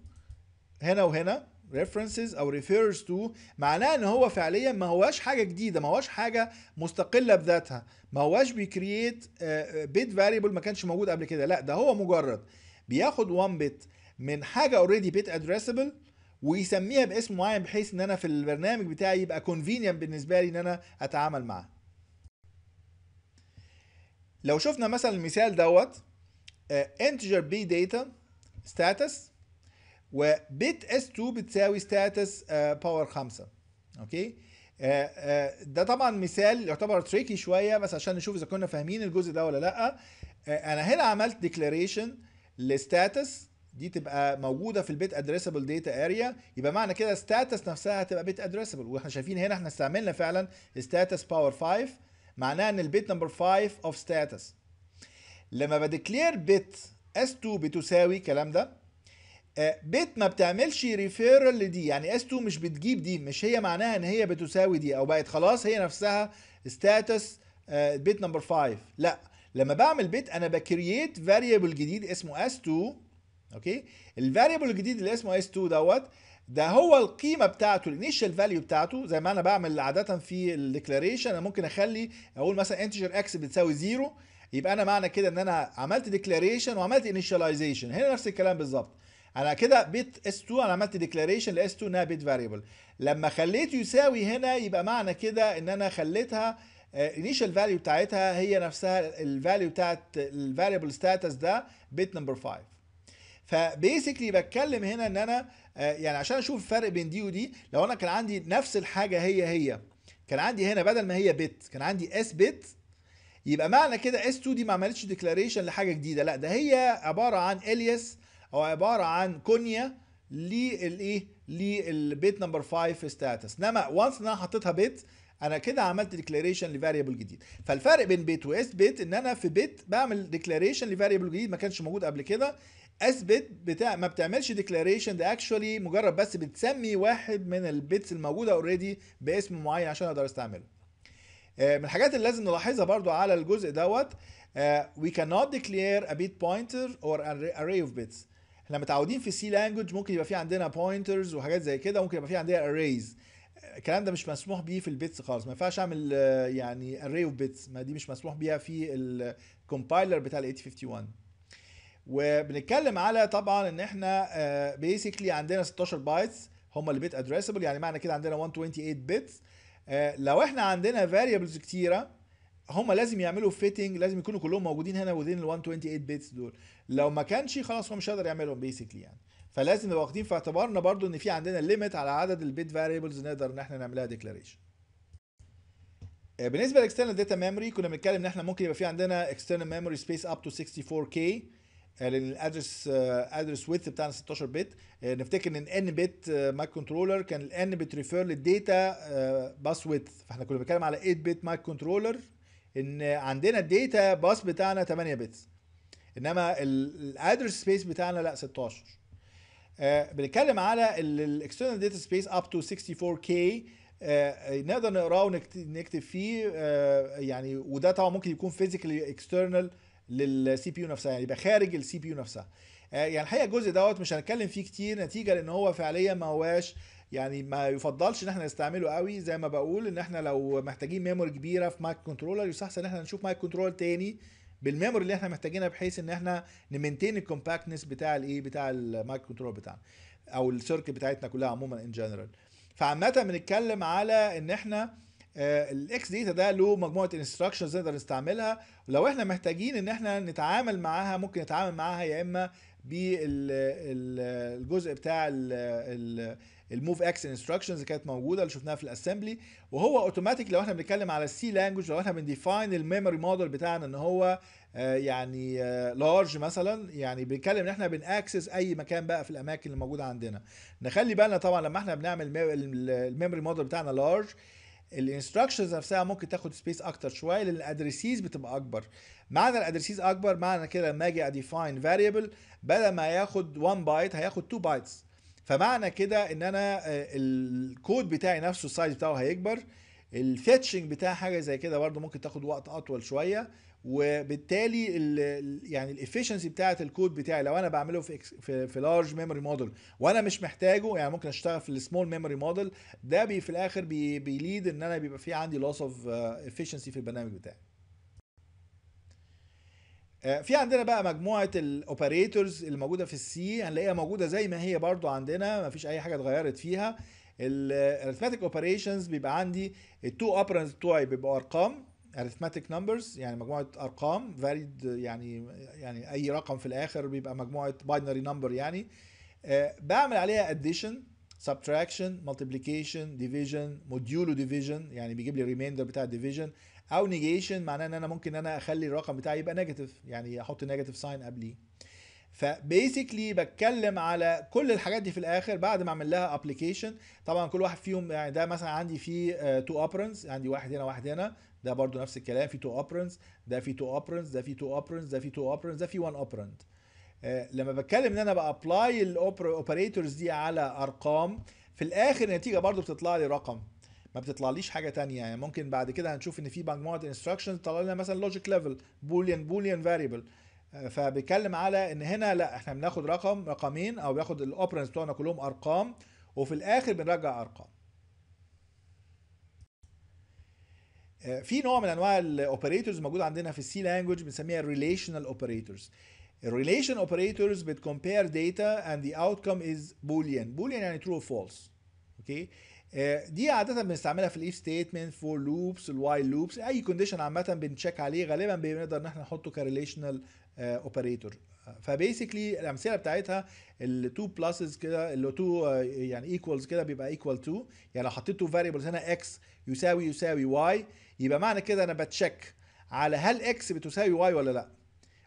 هنا وهنا references او refers to معناه ان هو فعليا ما هواش حاجه جديده ما هواش حاجه مستقله بذاتها ما هواش بيكرييت بيت فاريبل ما كانش موجود قبل كده لا ده هو مجرد بياخد 1 بت من حاجه اوريدي بيت ادريسبل ويسميها باسم معين بحيث ان انا في البرنامج بتاعي يبقى كونفينينت بالنسبه لي ان انا اتعامل معاه لو شفنا مثلا المثال دوت انتجر بي داتا ستاتس وبيت اس 2 بتساوي ستاتس باور 5 اوكي آه، آه، ده طبعا مثال يعتبر تريكي شويه بس عشان نشوف اذا كنا فاهمين الجزء ده ولا لا آه، انا هنا عملت ديكلاريشن لستاتس دي تبقى موجوده في البيت ادريسبل داتا اريا يبقى معنى كده ستاتس نفسها هتبقى بيت ادريسبل واحنا شايفين هنا احنا استعملنا فعلا ستاتس باور 5 معناها ان البيت نمبر 5 اوف ستاتس لما بديكلير بيت اس 2 بتساوي الكلام ده آه، بيت ما بتعملش ريفيرال لدي يعني اس 2 مش بتجيب دي مش هي معناها ان هي بتساوي دي او بقت خلاص هي نفسها ستاتس آه، بيت نمبر 5 لا لما بعمل بيت انا بكرييت فاريبل جديد اسمه اس 2 اوكي الفاريبل الجديد اللي اسمه اس 2 دوت ده هو القيمه بتاعته الانيشال فاليو بتاعته زي ما انا بعمل عاده في الديكلاريشن انا ممكن اخلي اقول مثلا انتجر اكس بتساوي زيرو يبقى انا معنى كده ان انا عملت ديكلاريشن وعملت انيشاليزيشن هنا نفس الكلام بالظبط انا كده بيت اس 2 انا عملت ديكلاريشن لاس 2 انها بيت فاريبل لما خليته يساوي هنا يبقى معنى كده ان انا خليتها انيشال آه، فاليو بتاعتها هي نفسها الفاليو بتاعت الفاريبل ستاتس ده بيت نمبر 5 فبيسكلي بتكلم هنا ان انا آه، يعني عشان اشوف الفرق بين دي ودي لو انا كان عندي نفس الحاجه هي هي كان عندي هنا بدل ما هي بت كان عندي اس بت يبقى معنى كده اس 2 دي ما عملتش ديكلاريشن لحاجه جديده لا ده هي عباره عن اليس او عباره عن كونيا للايه للبيت نمبر 5 ستاتس انما وانس ان انا حطيتها بيت انا كده عملت ديكلاريشن لفاريبل جديد فالفرق بين بيت واس بيت ان انا في بيت بعمل ديكلاريشن لفاريبل جديد ما كانش موجود قبل كده اثبت بتاع ما بتعملش ديكلاريشن ده اكشولي مجرد بس بتسمي واحد من البيتس الموجوده اوريدي باسم معين عشان اقدر استعمله آه، من الحاجات اللي لازم نلاحظها برضو على الجزء دوت وي كانوت ديكلير ا بيت بوينتر اور اري اوف بيتس. احنا متعودين في سي لانجوج ممكن يبقى في عندنا بوينترز وحاجات زي كده ممكن يبقى في عندنا arrays آه، الكلام ده مش مسموح بيه في البيتس خالص ما ينفعش اعمل آه، يعني اري اوف بيتس ما دي مش مسموح بيها في الكومبايلر بتاع ال 8051 وبنتكلم على طبعا ان احنا بيسكلي آه، عندنا 16 بايتس هم اللي بيت ادريسبل يعني معنى كده عندنا 128 بيتس آه، لو احنا عندنا فاريبلز كتيره هم لازم يعملوا فيتنج لازم يكونوا كلهم موجودين هنا وذين ال 128 بيتس دول لو ما كانش خلاص هو مش هيقدر يعملهم بيسكلي يعني فلازم نبقى واخدين في اعتبارنا برضو ان في عندنا ليميت على عدد البيت فاريبلز نقدر ان احنا نعملها ديكلاريشن آه، بالنسبه للاكسترنال داتا ميموري كنا بنتكلم ان احنا ممكن يبقى في عندنا اكسترنال ميموري سبيس اب تو 64 كي لان الادرس ادرس آه، ويث بتاعنا 16 بت آه، نفتكر ان الان بت ماك كنترولر كان الان بت ريفير للديتا باس ويث فاحنا كنا بنتكلم على 8 بت ماك كنترولر ان عندنا الديتا باس بتاعنا 8 بت انما الادرس سبيس بتاعنا لا 16 آه، بنتكلم على الاكسترنال داتا سبيس اب تو 64 كي نقدر نقراه ونكتب فيه يعني وده طبعا ممكن يكون فيزيكالي اكسترنال للسي بي يو نفسها يعني يبقى خارج السي بي يو نفسها آه، يعني الحقيقه الجزء دوت مش هنتكلم فيه كتير نتيجه لان هو فعليا ما هواش يعني ما يفضلش ان احنا نستعمله قوي زي ما بقول ان احنا لو محتاجين ميموري كبيره في مايك كنترولر يستحسن ان احنا نشوف مايك كنترولر تاني بالميموري اللي احنا محتاجينها بحيث ان احنا نمنتين الكومباكتنس بتاع الايه بتاع المايك كنترول بتاعنا او السيركت بتاعتنا كلها عموما ان جنرال فعامه بنتكلم على ان احنا آه، الاكس ديتا ده له مجموعه انستراكشنز نقدر نستعملها لو احنا محتاجين ان احنا نتعامل معاها ممكن نتعامل معاها يا اما بالجزء بتاع الموف اكس انستراكشنز اللي كانت موجوده اللي شفناها في الاسمبلي وهو اوتوماتيك لو احنا بنتكلم على السي لانجوج لو احنا بنديفاين الميموري موديل بتاعنا ان هو آه، يعني لارج آه، مثلا يعني بنتكلم ان احنا بناكسس اي مكان بقى في الاماكن اللي موجوده عندنا نخلي بالنا طبعا لما احنا بنعمل الميموري موديل بتاعنا لارج الانستراكشنز نفسها ممكن تاخد سبيس اكتر شويه لان الادريسيز بتبقى اكبر معنى الادريسيز اكبر معنى كده لما اجي اديفاين فاريبل بدل ما هياخد 1 بايت هياخد 2 بايتس فمعنى كده ان انا آه، الكود بتاعي نفسه السايز بتاعه هيكبر الفيتشنج بتاع حاجه زي كده برده ممكن تاخد وقت اطول شويه وبالتالي الـ يعني الافشنسي بتاعه الكود بتاعي لو انا بعمله في في, في لارج ميموري موديل وانا مش محتاجه يعني ممكن اشتغل في السمول ميموري موديل ده بي في الاخر بي بيليد ان انا بيبقى في عندي لوس اوف افشنسي في البرنامج بتاعي آه، في عندنا بقى مجموعه الاوبريتورز اللي موجوده في السي هنلاقيها موجوده زي ما هي برضو عندنا مفيش اي حاجه اتغيرت فيها الارثماتيك اوبريشنز بيبقى عندي التو اوبرنز بتوعي بيبقوا ارقام arithmetic numbers يعني مجموعه ارقام varied يعني يعني اي رقم في الاخر بيبقى مجموعه binary number يعني آه، بعمل عليها addition subtraction multiplication division modulo division يعني بيجيب لي remainder بتاع division او negation معناه ان انا ممكن انا اخلي الرقم بتاعي يبقى نيجاتيف يعني احط نيجاتيف ساين قبليه فبيسكلي بتكلم على كل الحاجات دي في الاخر بعد ما اعمل لها ابلكيشن طبعا كل واحد فيهم يعني ده مثلا عندي فيه تو آه، اوبرنز عندي واحد هنا واحد هنا ده برضو نفس الكلام في تو اوبرنز ده في تو اوبرنز ده في تو اوبرنز ده في تو اوبرنز ده في وان اوبرند آه، لما بتكلم ان انا بابلاي الاوبريتورز دي على ارقام في الاخر النتيجه برضو بتطلع لي رقم ما بتطلعليش حاجه تانية يعني ممكن بعد كده هنشوف ان في مجموعه انستراكشنز طلع لنا مثلا لوجيك ليفل بوليان بوليان فاريبل فبيتكلم على ان هنا لا احنا بناخد رقم رقمين او بياخد الاوبرنز بتوعنا كلهم ارقام وفي الاخر بنرجع ارقام في نوع من انواع الاوبريتورز موجود عندنا في السي لانجوج بنسميها ريليشنال اوبريتورز الريليشن اوبريتورز بتكمبير داتا اند ذا اوتكم از بوليان بوليان يعني ترو فولس اوكي دي عاده بنستعملها في الايف ستيتمنت فور لوبس الوايل لوبس اي كونديشن عامه بنشيك عليه غالبا بنقدر ان احنا نحطه كريليشنال اوبريتور فبيسكلي الامثله بتاعتها ال2 بلسز كده ال2 آه، يعني ايكوالز كده بيبقى ايكوال 2 يعني لو حطيت تو فاريبلز هنا اكس يساوي يساوي واي يبقى معنى كده انا بتشك على هل اكس بتساوي واي ولا لا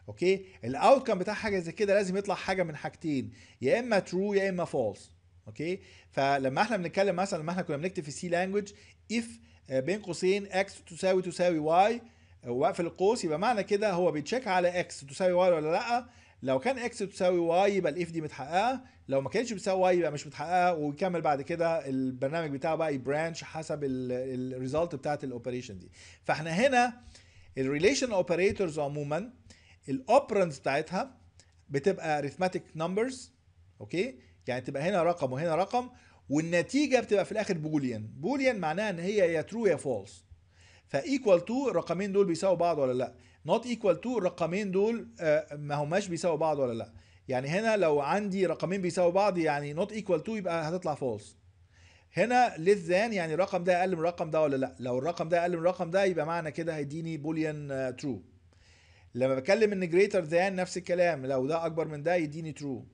اوكي الاوت بتاع حاجه زي كده لازم يطلع حاجه من حاجتين يا اما ترو يا اما فولس اوكي فلما احنا بنتكلم مثلا لما احنا كنا بنكتب في سي لانجوج اف بين قوسين اكس تساوي تساوي واي واقفل القوس يبقى معنى كده هو بيتشيك على اكس تساوي واي ولا لا لو كان اكس بتساوي واي يبقى الاف دي متحققه لو ما كانتش بتساوي واي يبقى مش متحققه ويكمل بعد كده البرنامج بتاعه بقى يبرانش حسب الريزلت بتاعت الاوبريشن دي فاحنا هنا الريليشن اوبريتورز عموما الاوبرنز بتاعتها بتبقى اريثماتيك نمبرز اوكي يعني تبقى هنا رقم وهنا رقم والنتيجه بتبقى في الاخر بوليان بوليان معناها ان هي يا ترو يا فولس فايكوال تو الرقمين دول بيساووا بعض ولا لا نوت ايكوال تو الرقمين دول آه، ما هماش بيساووا بعض ولا لا يعني هنا لو عندي رقمين بيساووا بعض يعني نوت ايكوال تو يبقى هتطلع فولس هنا ليس ذان يعني الرقم ده اقل من الرقم ده ولا لا لو الرقم ده اقل من الرقم ده يبقى معنى كده هيديني بوليان آه، ترو لما بتكلم ان جريتر ذان نفس الكلام لو ده اكبر من ده يديني ترو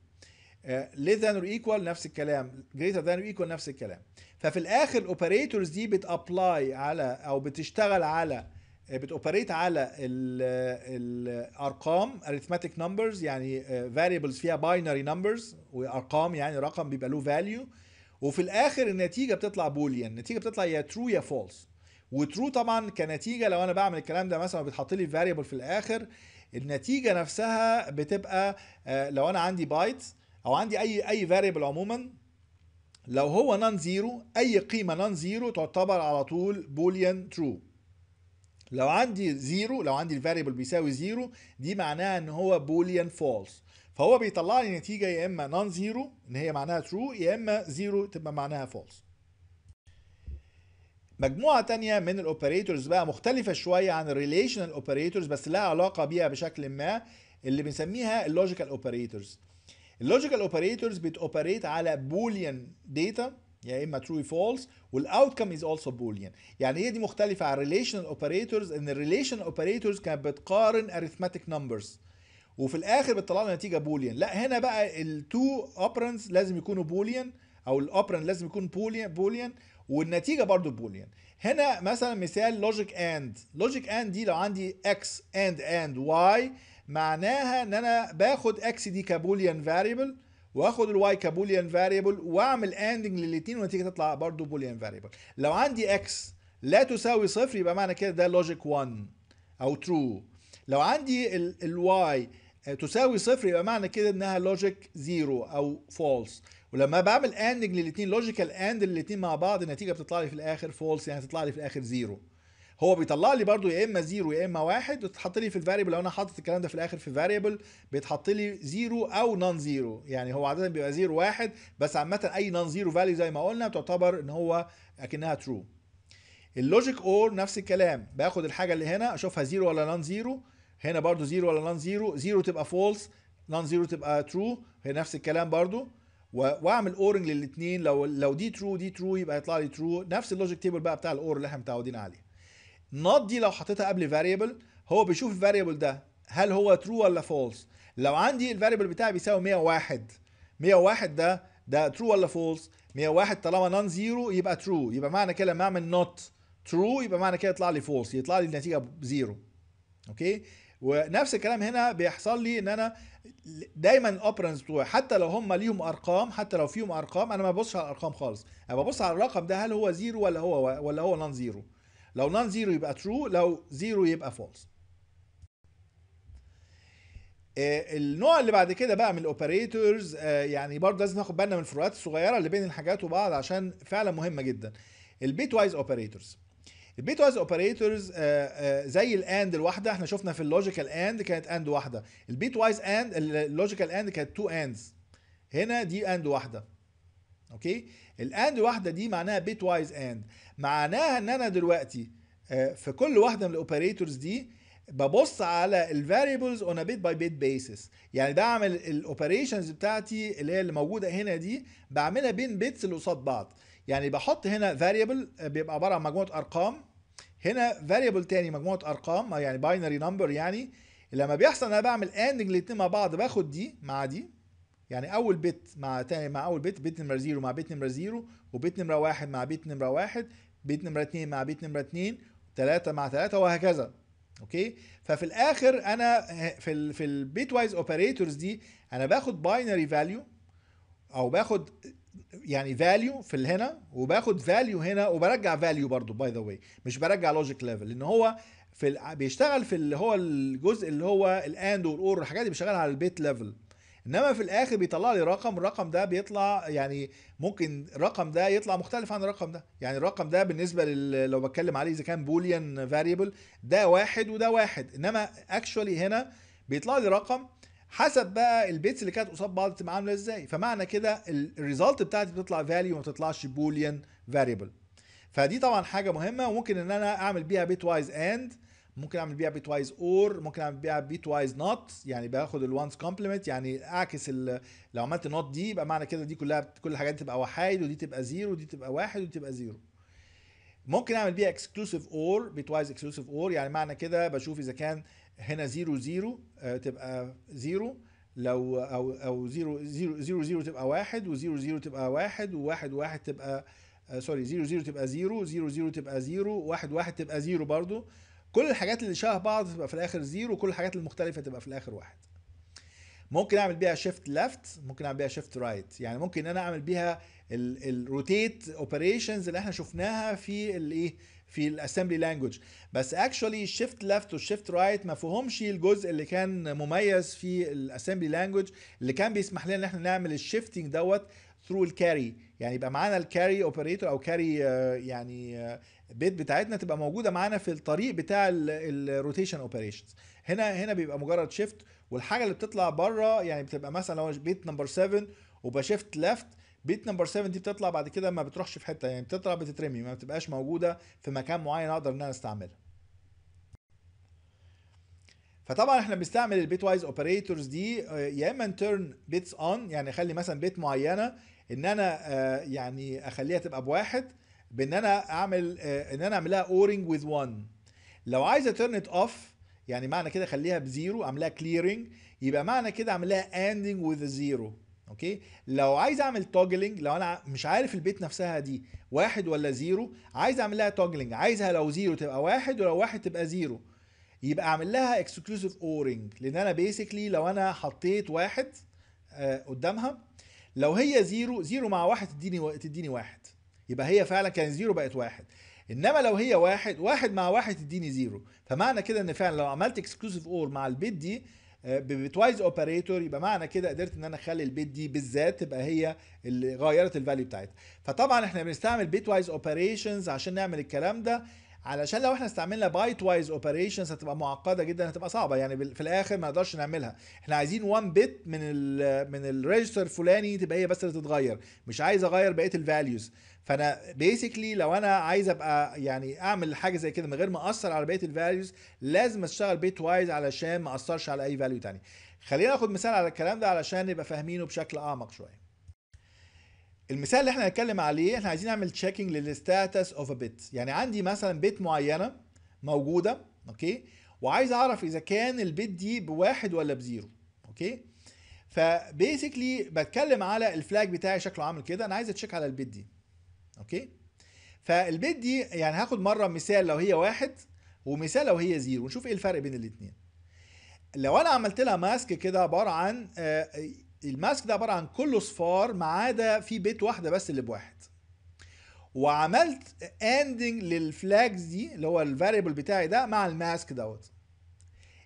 ليس ذان اور ايكوال نفس الكلام جريتر ذان اور ايكوال نفس الكلام ففي الاخر الاوبريتورز دي بتابلاي على او بتشتغل على آه، بتوبريت على آه، الارقام arithmetic numbers يعني آه، variables فيها binary numbers وارقام يعني رقم بيبقى له value وفي الاخر النتيجه بتطلع بوليان النتيجه بتطلع يا ترو يا فولس وترو طبعا كنتيجه لو انا بعمل الكلام ده مثلا بيتحط لي فاريبل في الاخر النتيجه نفسها بتبقى لو انا عندي بايت او عندي اي اي فاريبل عموما لو هو نان زيرو اي قيمه نان زيرو تعتبر على طول بوليان ترو لو عندي زيرو لو عندي الفاريبل بيساوي زيرو دي معناها ان هو بوليان فولس فهو بيطلع لي نتيجه يا اما نون زيرو ان هي معناها ترو يا اما زيرو تبقى معناها فولس مجموعة تانية من الاوبريتورز بقى مختلفة شوية عن الريليشنال اوبريتورز بس لها علاقة بيها بشكل ما اللي بنسميها اللوجيكال اوبريتورز اللوجيكال اوبريتورز بتوبريت على بوليان داتا يا اما true false كم از also بوليان يعني هي دي مختلفه عن relational operators ان relational operators كانت بتقارن arithmetic numbers وفي الاخر بتطلع لنا نتيجه بوليان لا هنا بقى التو اوبرنز لازم يكونوا بوليان او الاوبرنت لازم يكون بوليان بوليان والنتيجه برضو بوليان هنا مثلا مثال لوجيك اند لوجيك اند دي لو عندي اكس اند اند واي معناها ان انا باخد اكس دي كبوليان فاريبل واخد الواي كبوليان فاريبل واعمل اندنج للاثنين والنتيجه تطلع برضو بوليان فاريبل لو عندي اكس لا تساوي صفر يبقى معنى كده ده لوجيك 1 او ترو لو عندي الواي تساوي صفر يبقى معنى كده انها لوجيك 0 او فولس ولما بعمل اندنج للاثنين لوجيكال اند للاثنين مع بعض النتيجه بتطلع لي في الاخر فولس يعني تطلع لي في الاخر 0 هو بيطلع لي برضو يا اما زيرو يا اما واحد وتتحط لي في الفاريبل لو انا حاطط الكلام ده في الاخر في فاريبل بيتحط لي زيرو او نون زيرو يعني هو عاده بيبقى زيرو واحد بس عامه اي نون زيرو فاليو زي ما قلنا تعتبر ان هو اكنها ترو اللوجيك اور نفس الكلام باخد الحاجه اللي هنا اشوفها زيرو ولا نون زيرو هنا برضو زيرو ولا نون زيرو زيرو تبقى فولس نون زيرو تبقى ترو هي نفس الكلام برضو واعمل اورنج للاثنين لو لو دي ترو دي ترو يبقى يطلع لي ترو نفس اللوجيك تيبل بقى بتاع الاور اللي احنا متعودين عليه not دي لو حطيتها قبل variable هو بيشوف الفاريبل ده هل هو true ولا false لو عندي الفاريبل بتاعي بيساوي 101 101 ده ده true ولا false 101 طالما نون زيرو يبقى true يبقى معنى كده لما اعمل not true يبقى معنى كده يطلع لي false يطلع لي النتيجه زيرو اوكي ونفس الكلام هنا بيحصل لي ان انا دايما الاوبرنز بتوعي حتى لو هم ليهم ارقام حتى لو فيهم ارقام انا ما ببصش على الارقام خالص انا ببص على الرقم ده هل هو زيرو ولا هو ولا هو نون زيرو لو نان زيرو يبقى ترو لو زيرو يبقى فولس آه، النوع اللي بعد كده بقى من الاوبريتورز آه، يعني برضه لازم ناخد بالنا من الفروقات الصغيره اللي بين الحاجات وبعض عشان فعلا مهمه جدا البيت وايز اوبريتورز البيت وايز اوبريتورز زي الاند الواحده احنا شفنا في اللوجيكال اند كانت اند واحده البيت وايز اند اللوجيكال اند كانت تو اندز هنا دي اند واحده اوكي الاند واحده دي معناها بيت وايز اند معناها ان انا دلوقتي آه، في كل واحده من الاوبريتورز دي ببص على الفاريبلز اون بيت باي بيت بيسس يعني بعمل الاوبريشنز بتاعتي اللي هي اللي موجوده هنا دي بعملها بين بيتس اللي قصاد بعض يعني بحط هنا فاريبل آه، بيبقى عباره عن مجموعه ارقام هنا فاريبل تاني مجموعه ارقام يعني باينري نمبر يعني لما بيحصل انا بعمل اندنج الاثنين مع بعض باخد دي مع دي يعني اول بت مع تاني مع اول بت بت نمره 0 مع بت نمره 0 وبت نمره 1 مع بت نمره 1 بت نمره 2 مع بت نمره 2 3 مع 3 وهكذا اوكي ففي الاخر انا في ال في البيت وايز اوبريتورز دي انا باخد باينري فاليو او باخد يعني فاليو في هنا وباخد فاليو هنا وبرجع فاليو برضو باي ذا واي مش برجع لوجيك ليفل لان هو في بيشتغل في اللي هو الجزء اللي هو الاند والاور الحاجات دي بيشتغل على البيت ليفل انما في الاخر بيطلع لي رقم الرقم ده بيطلع يعني ممكن الرقم ده يطلع مختلف عن الرقم ده يعني الرقم ده بالنسبه لل... لو بتكلم عليه اذا كان بوليان فاريبل ده واحد وده واحد انما اكشولي هنا بيطلع لي رقم حسب بقى البيتس اللي كانت قصاد بعض بتبقى عامله ازاي فمعنى كده الريزلت بتاعتي بتطلع فاليو وما بتطلعش بوليان فاريبل فدي طبعا حاجه مهمه وممكن ان انا اعمل بيها بيت وايز اند ممكن اعمل بيها بيت وايز اور ممكن اعمل بيها بيت وايز نوت يعني باخد الوانس كومبلمنت يعني اعكس لو عملت نوت دي يبقى معنى كده دي كلها كل الحاجات تبقى وحايد ودي تبقى زيرو ودي تبقى واحد ودي تبقى زيرو ممكن اعمل بيها اكسكلوسيف اور بيت وايز اكسكلوسيف اور يعني معنى كده بشوف اذا كان هنا زيرو زيرو آه، تبقى زيرو لو او او زيرو زيرو زيرو زيرو تبقى واحد وزيرو زيرو تبقى واحد وواحد واحد تبقى سوري زيرو زيرو تبقى زيرو زيرو زيرو تبقى زيرو واحد واحد تبقى زيرو آه، برضو كل الحاجات اللي شبه بعض تبقى في الاخر زيرو وكل الحاجات المختلفه تبقى في الاخر واحد ممكن اعمل بيها شيفت ليفت ممكن اعمل بيها شيفت رايت يعني ممكن انا اعمل بيها الروتيت اوبريشنز اللي احنا شفناها في الايه في الاسمبلي لانجوج بس اكشولي الشيفت ليفت والشيفت رايت ما فيهمش الجزء اللي كان مميز في الاسمبلي لانجوج اللي كان بيسمح لنا ان احنا نعمل الشيفتنج دوت ثرو الكاري يعني يبقى معانا الكاري اوبريتور او كاري آه، يعني آه، البيت بتاعتنا تبقى موجوده معانا في الطريق بتاع الروتيشن اوبريشنز هنا هنا بيبقى مجرد شيفت والحاجه اللي بتطلع بره يعني بتبقى مثلا لو بيت نمبر 7 وبشيفت ليفت بيت نمبر 7 دي بتطلع بعد كده ما بتروحش في حته يعني بتطلع بتترمي ما بتبقاش موجوده في مكان معين اقدر ان انا استعملها فطبعا احنا بنستعمل البيت وايز اوبريتورز دي آه، يا اما تيرن بيتس اون يعني اخلي مثلا بيت معينه ان انا آه، يعني اخليها تبقى بواحد بان انا اعمل آه، ان انا اعملها اورنج وذ 1 لو عايز اترن ات اوف يعني معنى كده خليها بزيرو اعملها كليرنج يبقى معنى كده اعملها اندنج وذ زيرو اوكي لو عايز اعمل توجلنج لو انا مش عارف البيت نفسها دي واحد ولا زيرو عايز اعمل لها توجلنج عايزها لو زيرو تبقى واحد ولو واحد تبقى زيرو يبقى اعمل لها اكسكلوسيف اورنج لان انا بيسكلي لو انا حطيت واحد آه قدامها لو هي زيرو زيرو مع واحد تديني تديني واحد يبقى هي فعلا كان زيرو بقت واحد انما لو هي واحد واحد مع واحد تديني زيرو فمعنى كده ان فعلا لو عملت اكسكلوسيف اور مع البيت دي آه، بتوايز اوبريتور يبقى معنى كده قدرت ان انا اخلي البيت دي بالذات تبقى هي اللي غيرت الفاليو بتاعتها فطبعا احنا بنستعمل بيت وايز اوبريشنز عشان نعمل الكلام ده علشان لو احنا استعملنا بايت وايز اوبريشنز هتبقى معقده جدا هتبقى صعبه يعني في الاخر ما نقدرش نعملها احنا عايزين 1 بت من الـ من الريجستر الفلاني تبقى هي بس اللي تتغير مش عايز اغير بقيه الفاليوز فانا بيسكلي لو انا عايز ابقى يعني اعمل حاجه زي كده من غير ما اثر على بقيه الفاليوز لازم اشتغل بيت وايز علشان ما اثرش على اي فاليو تاني خلينا ناخد مثال على الكلام ده علشان نبقى فاهمينه بشكل اعمق شويه المثال اللي احنا هنتكلم عليه احنا عايزين نعمل تشيكينج للستاتس اوف ا بيت يعني عندي مثلا بيت معينه موجوده اوكي وعايز اعرف اذا كان البيت دي بواحد ولا بزيرو اوكي فبيسكلي بتكلم على الفلاج بتاعي شكله عامل كده انا عايز اتشيك على البيت دي اوكي فالبيت دي يعني هاخد مره مثال لو هي واحد ومثال لو هي زيرو ونشوف ايه الفرق بين الاثنين لو انا عملت لها ماسك كده عباره عن آه، الماسك ده عباره عن كله صفار ما عدا في بيت واحده بس اللي بواحد وعملت اندنج للفلاجز دي اللي هو الفاريبل بتاعي ده مع الماسك دوت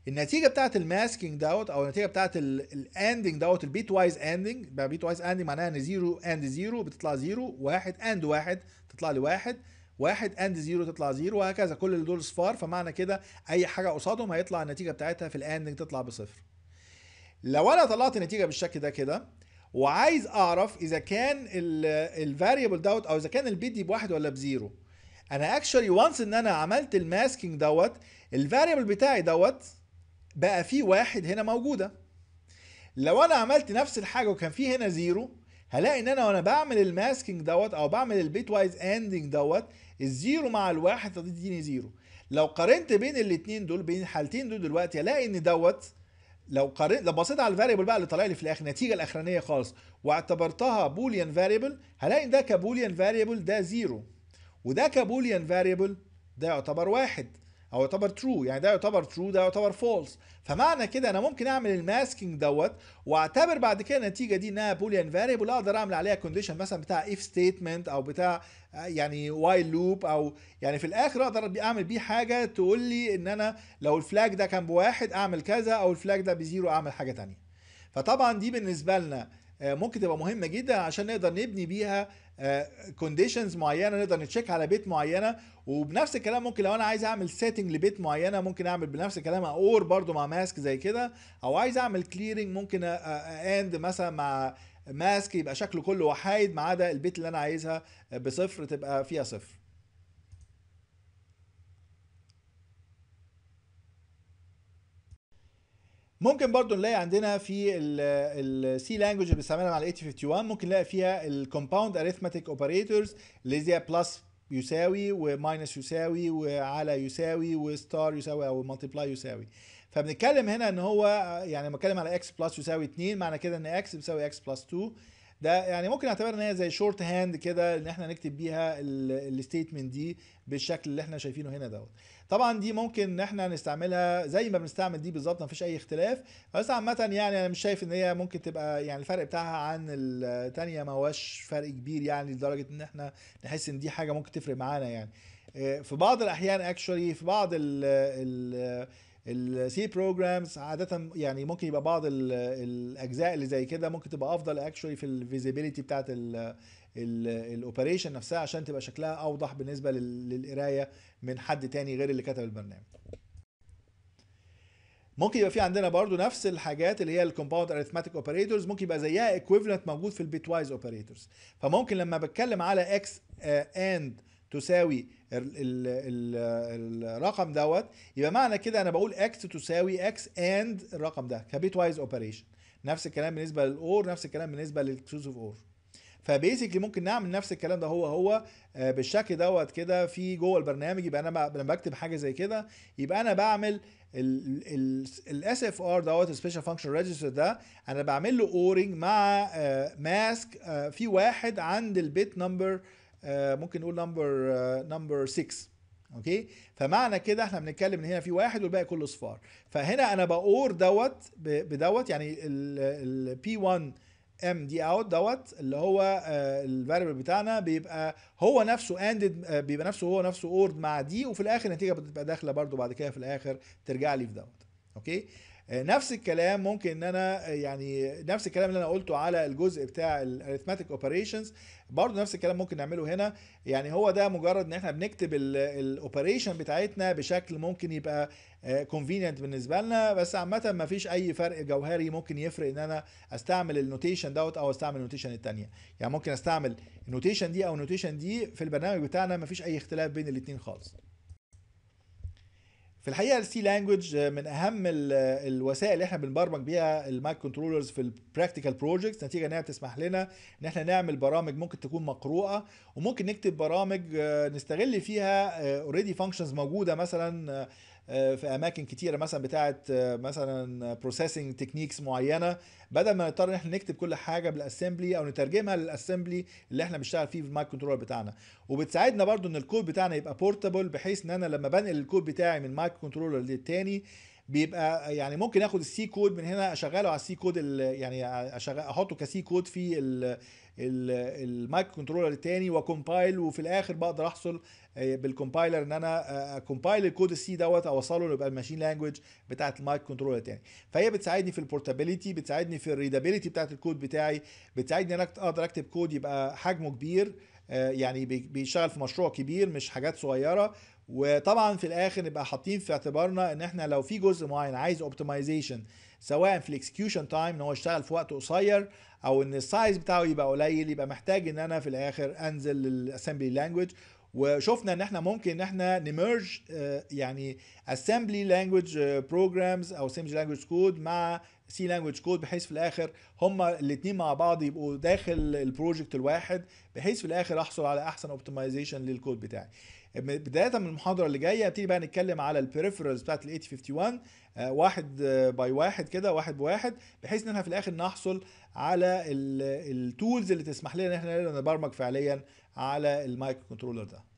النتيجه بتاعت الماسكينج دوت او النتيجه بتاعت الاندنج دوت البيت وايز اندنج بيت وايز اندنج معناها ان 0 اند 0 بتطلع 0 1 اند 1 تطلع لي 1 1 اند 0 تطلع 0 وهكذا كل دول صفار فمعنى كده اي حاجه قصادهم هيطلع النتيجه بتاعتها في الاندنج تطلع بصفر لو انا طلعت نتيجه بالشكل ده كده وعايز اعرف اذا كان الفاريبل دوت او اذا كان البي دي بواحد ولا بزيرو انا اكشولي وانس ان انا عملت الماسكينج دوت الفاريبل بتاعي دوت بقى فيه واحد هنا موجوده لو انا عملت نفس الحاجه وكان فيه هنا زيرو هلاقي ان انا وانا بعمل الماسكينج دوت او بعمل البيت وايز اندنج دوت الزيرو مع الواحد هتديني زيرو لو قارنت بين الاثنين دول بين الحالتين دول دلوقتي هلاقي ان دوت لو قارنت لو بصيت على الفاريبل بقى اللي طالع لي في الاخر النتيجه الاخرانيه خالص واعتبرتها بوليان فاريبل هلاقي ده كبوليان فاريبل ده زيرو وده كبوليان فاريبل ده يعتبر واحد او يعتبر ترو يعني ده يعتبر ترو ده يعتبر فولس فمعنى كده انا ممكن اعمل الماسكينج دوت واعتبر بعد كده النتيجه دي انها بوليان فاريبل اقدر اعمل عليها كونديشن مثلا بتاع اف ستيتمنت او بتاع آه، يعني وايل لوب او يعني في الاخر اقدر اعمل بيه حاجه تقول لي ان انا لو الفلاج ده كان بواحد اعمل كذا او الفلاج ده بزيرو اعمل حاجه ثانيه فطبعا دي بالنسبه لنا آه، ممكن تبقى مهمه جدا عشان نقدر نبني بيها كونديشنز آه، معينه نقدر نتشيك على بيت معينه وبنفس الكلام ممكن لو انا عايز اعمل سيتنج لبيت معينه ممكن اعمل بنفس الكلام اور برضو مع ماسك زي كده او عايز اعمل كليرنج ممكن اند آه، مثلا مع ماسك يبقى شكله كله وحايد ما عدا البيت اللي انا عايزها بصفر تبقى فيها صفر ممكن برضو نلاقي عندنا في السي لانجوج اللي بنستعملها مع ال 8051 ممكن نلاقي فيها الكومباوند اريثماتيك اوبريتورز اللي هي بلس يساوي وماينس يساوي وعلى يساوي وستار يساوي او مالتيبلاي يساوي فبنتكلم هنا ان هو يعني لما اتكلم على اكس بلس يساوي 2 معنى كده ان اكس بيساوي اكس بلس 2 ده يعني ممكن نعتبر ان هي زي شورت هاند كده ان احنا نكتب بيها الستيتمنت دي بالشكل اللي احنا شايفينه هنا دوت طبعا دي ممكن ان احنا نستعملها زي ما بنستعمل دي بالظبط مفيش اي اختلاف بس عامه يعني انا مش شايف ان هي ممكن تبقى يعني الفرق بتاعها عن الثانيه ما هوش فرق كبير يعني لدرجه ان احنا نحس ان دي حاجه ممكن تفرق معانا يعني آه، في بعض الاحيان اكشولي في بعض ال السي بروجرامز عاده يعني ممكن يبقى بعض الاجزاء اللي زي كده ممكن تبقى افضل اكشولي في الفيزيبيليتي بتاعت الاوبريشن نفسها عشان تبقى شكلها اوضح بالنسبه للقرايه من حد تاني غير اللي كتب البرنامج ممكن يبقى في عندنا برضو نفس الحاجات اللي هي الكومباوند اريثماتيك اوبريتورز ممكن يبقى زيها ايكويفالنت موجود في البيت وايز اوبريتورز فممكن لما بتكلم على اكس اند آه، تساوي الرقم دوت يبقى معنى كده انا بقول اكس تساوي اكس اند الرقم ده كبيت وايز اوبريشن نفس الكلام بالنسبه للاور نفس الكلام بالنسبه للاكسكلوسيف اور فبيسكلي ممكن نعمل نفس الكلام ده هو هو آه، بالشكل دوت كده في جوه البرنامج يبقى انا لما بكتب حاجه زي كده يبقى انا بعمل الاس اف ار دوت سبيشال فانكشن ريجستر ده انا بعمل له اورنج مع آه، ماسك آه، في واحد عند البيت نمبر ممكن نقول نمبر نمبر 6 اوكي فمعنى كده احنا بنتكلم ان هنا في واحد والباقي كله صفار فهنا انا باور دوت بدوت يعني البي 1 ام دي اوت دوت اللي هو آه، الفاريبل بتاعنا بيبقى هو نفسه اندد آه، بيبقى نفسه هو نفسه اورد مع دي وفي الاخر النتيجه بتبقى داخله برده بعد كده في الاخر ترجع لي في دوت اوكي okay. آه، نفس الكلام ممكن ان انا آه، يعني نفس الكلام اللي انا قلته على الجزء بتاع الاريثماتيك اوبريشنز برضه نفس الكلام ممكن نعمله هنا يعني هو ده مجرد ان احنا بنكتب الاوبريشن بتاعتنا بشكل ممكن يبقى كونفينينت آه، بالنسبه لنا بس عامه ما فيش اي فرق جوهري ممكن يفرق ان انا استعمل النوتيشن دوت او استعمل النوتيشن الثانيه يعني ممكن استعمل النوتيشن دي او النوتيشن دي في البرنامج بتاعنا ما فيش اي اختلاف بين الاثنين خالص في الحقيقه السي لانجوج آه، من اهم آه، الوسائل اللي احنا بنبرمج بيها المايك كنترولرز في البراكتيكال بروجكتس نتيجه انها بتسمح لنا ان احنا نعمل برامج ممكن تكون مقروءه وممكن نكتب برامج آه، نستغل فيها اوريدي فانكشنز موجوده مثلا آه، في اماكن كتيره مثلا بتاعه آه، مثلا بروسيسنج تكنيكس معينه بدل ما نضطر ان احنا نكتب كل حاجه بالاسمبلي او نترجمها للاسمبلي اللي احنا بنشتغل فيه في المايك كنترولر بتاعنا وبتساعدنا برضو ان الكود بتاعنا يبقى بورتابل بحيث ان انا لما بنقل الكود بتاعي من مايك كنترولر للتاني بيبقى يعني ممكن اخد السي كود من هنا اشغله على السي كود يعني احطه كسي كود في المايكرو كنترولر تاني واكمبايل وفي الاخر بقدر احصل آه، بالكمبايلر ان انا اكمبايل آه، آه، الكود السي دوت اوصله يبقى الماشين لانجوج بتاعت المايك كنترولر تاني فهي بتساعدني في البورتابيليتي بتساعدني في الريدابيليتي بتاعت الكود بتاعي بتساعدني ان انا اقدر اكتب كود يبقى حجمه كبير يعني بيشتغل في مشروع كبير مش حاجات صغيره وطبعا في الاخر نبقى حاطين في اعتبارنا ان احنا لو في جزء معين عايز اوبتمايزيشن سواء في الاكسكيوشن تايم ان هو يشتغل في وقت قصير او ان السايز بتاعه يبقى قليل يبقى محتاج ان انا في الاخر انزل للاسمبلي لانجوج وشفنا ان احنا ممكن ان احنا نمرج آه، يعني اسمبلي لانجوج بروجرامز او اسمبلي لانجوج كود مع سي لانجوج كود بحيث في الاخر هما الاثنين مع بعض يبقوا داخل البروجكت الواحد بحيث في الاخر احصل على احسن اوبتمايزيشن للكود بتاعي بدايه من المحاضره اللي جايه هبتدي بقى نتكلم على البريفرالز بتاعت ال 8051 آه، واحد باي واحد كده واحد بواحد بحيث ان احنا في الاخر نحصل على التولز اللي تسمح لنا ان احنا نقدر نبرمج فعليا على المايكرو كنترولر ده